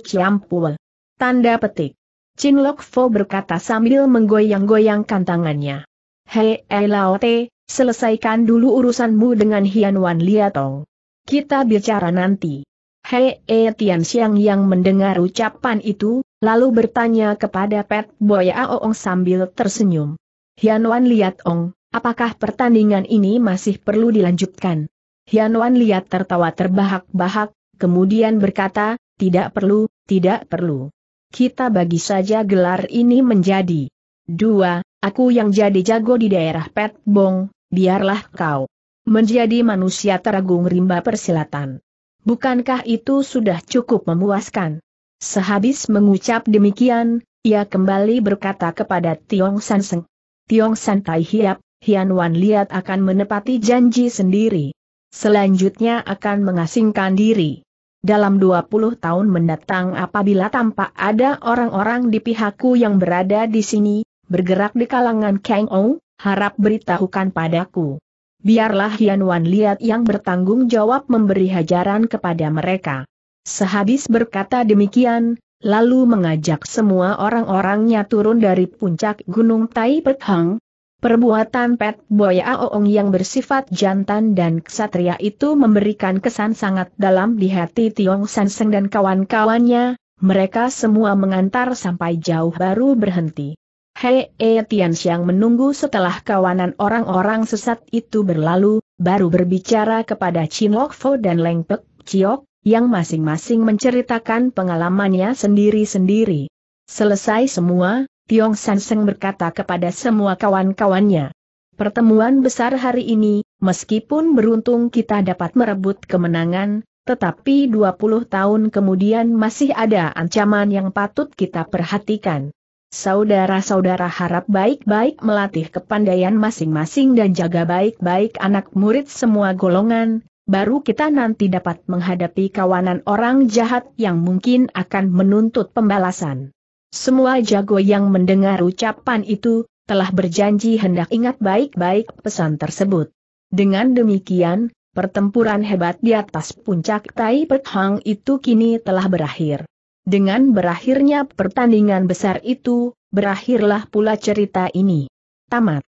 Tanda petik. Chin Lok Fo berkata sambil menggoyang-goyangkan tangannya. Hei Te, selesaikan dulu urusanmu dengan Hian Wan Liatong. Kita bicara nanti. Hei E Tian Xiang yang mendengar ucapan itu, lalu bertanya kepada Pet Boya Aoong sambil tersenyum. Hian Wan Liatong, Apakah pertandingan ini masih perlu dilanjutkan? Hian Wan lihat tertawa terbahak-bahak, kemudian berkata, tidak perlu, tidak perlu. Kita bagi saja gelar ini menjadi. Dua, aku yang jadi jago di daerah Pet Bong, biarlah kau menjadi manusia teragung rimba persilatan. Bukankah itu sudah cukup memuaskan? Sehabis mengucap demikian, ia kembali berkata kepada Tiong San Seng. Tiong San Tai Hiap, Hian Wan Liat akan menepati janji sendiri. Selanjutnya akan mengasingkan diri. Dalam 20 tahun mendatang apabila tampak ada orang-orang di pihakku yang berada di sini, bergerak di kalangan Kang Ou, harap beritahukan padaku. Biarlah Hian Wan Liat yang bertanggung jawab memberi hajaran kepada mereka. Sehabis berkata demikian, lalu mengajak semua orang-orangnya turun dari puncak Gunung Tai Pek Hang, Perbuatan Pet Boy Aoong yang bersifat jantan dan ksatria itu memberikan kesan sangat dalam di hati Tiong San Seng dan kawan-kawannya, mereka semua mengantar sampai jauh baru berhenti. Hei E Tian Xiang menunggu setelah kawanan orang-orang sesat itu berlalu, baru berbicara kepada Chin Lok Fo dan Leng Pek Chiok, yang masing-masing menceritakan pengalamannya sendiri-sendiri. Selesai semua, Tiong Sanseng berkata kepada semua kawan-kawannya. Pertemuan besar hari ini, meskipun beruntung kita dapat merebut kemenangan, tetapi 20 tahun kemudian masih ada ancaman yang patut kita perhatikan. Saudara-saudara harap baik-baik melatih kepandaian masing-masing dan jaga baik-baik anak murid semua golongan, baru kita nanti dapat menghadapi kawanan orang jahat yang mungkin akan menuntut pembalasan. Semua jago yang mendengar ucapan itu, telah berjanji hendak ingat baik-baik pesan tersebut. Dengan demikian, pertempuran hebat di atas puncak Tai Pet Hang itu kini telah berakhir. Dengan berakhirnya pertandingan besar itu, berakhirlah pula cerita ini. Tamat.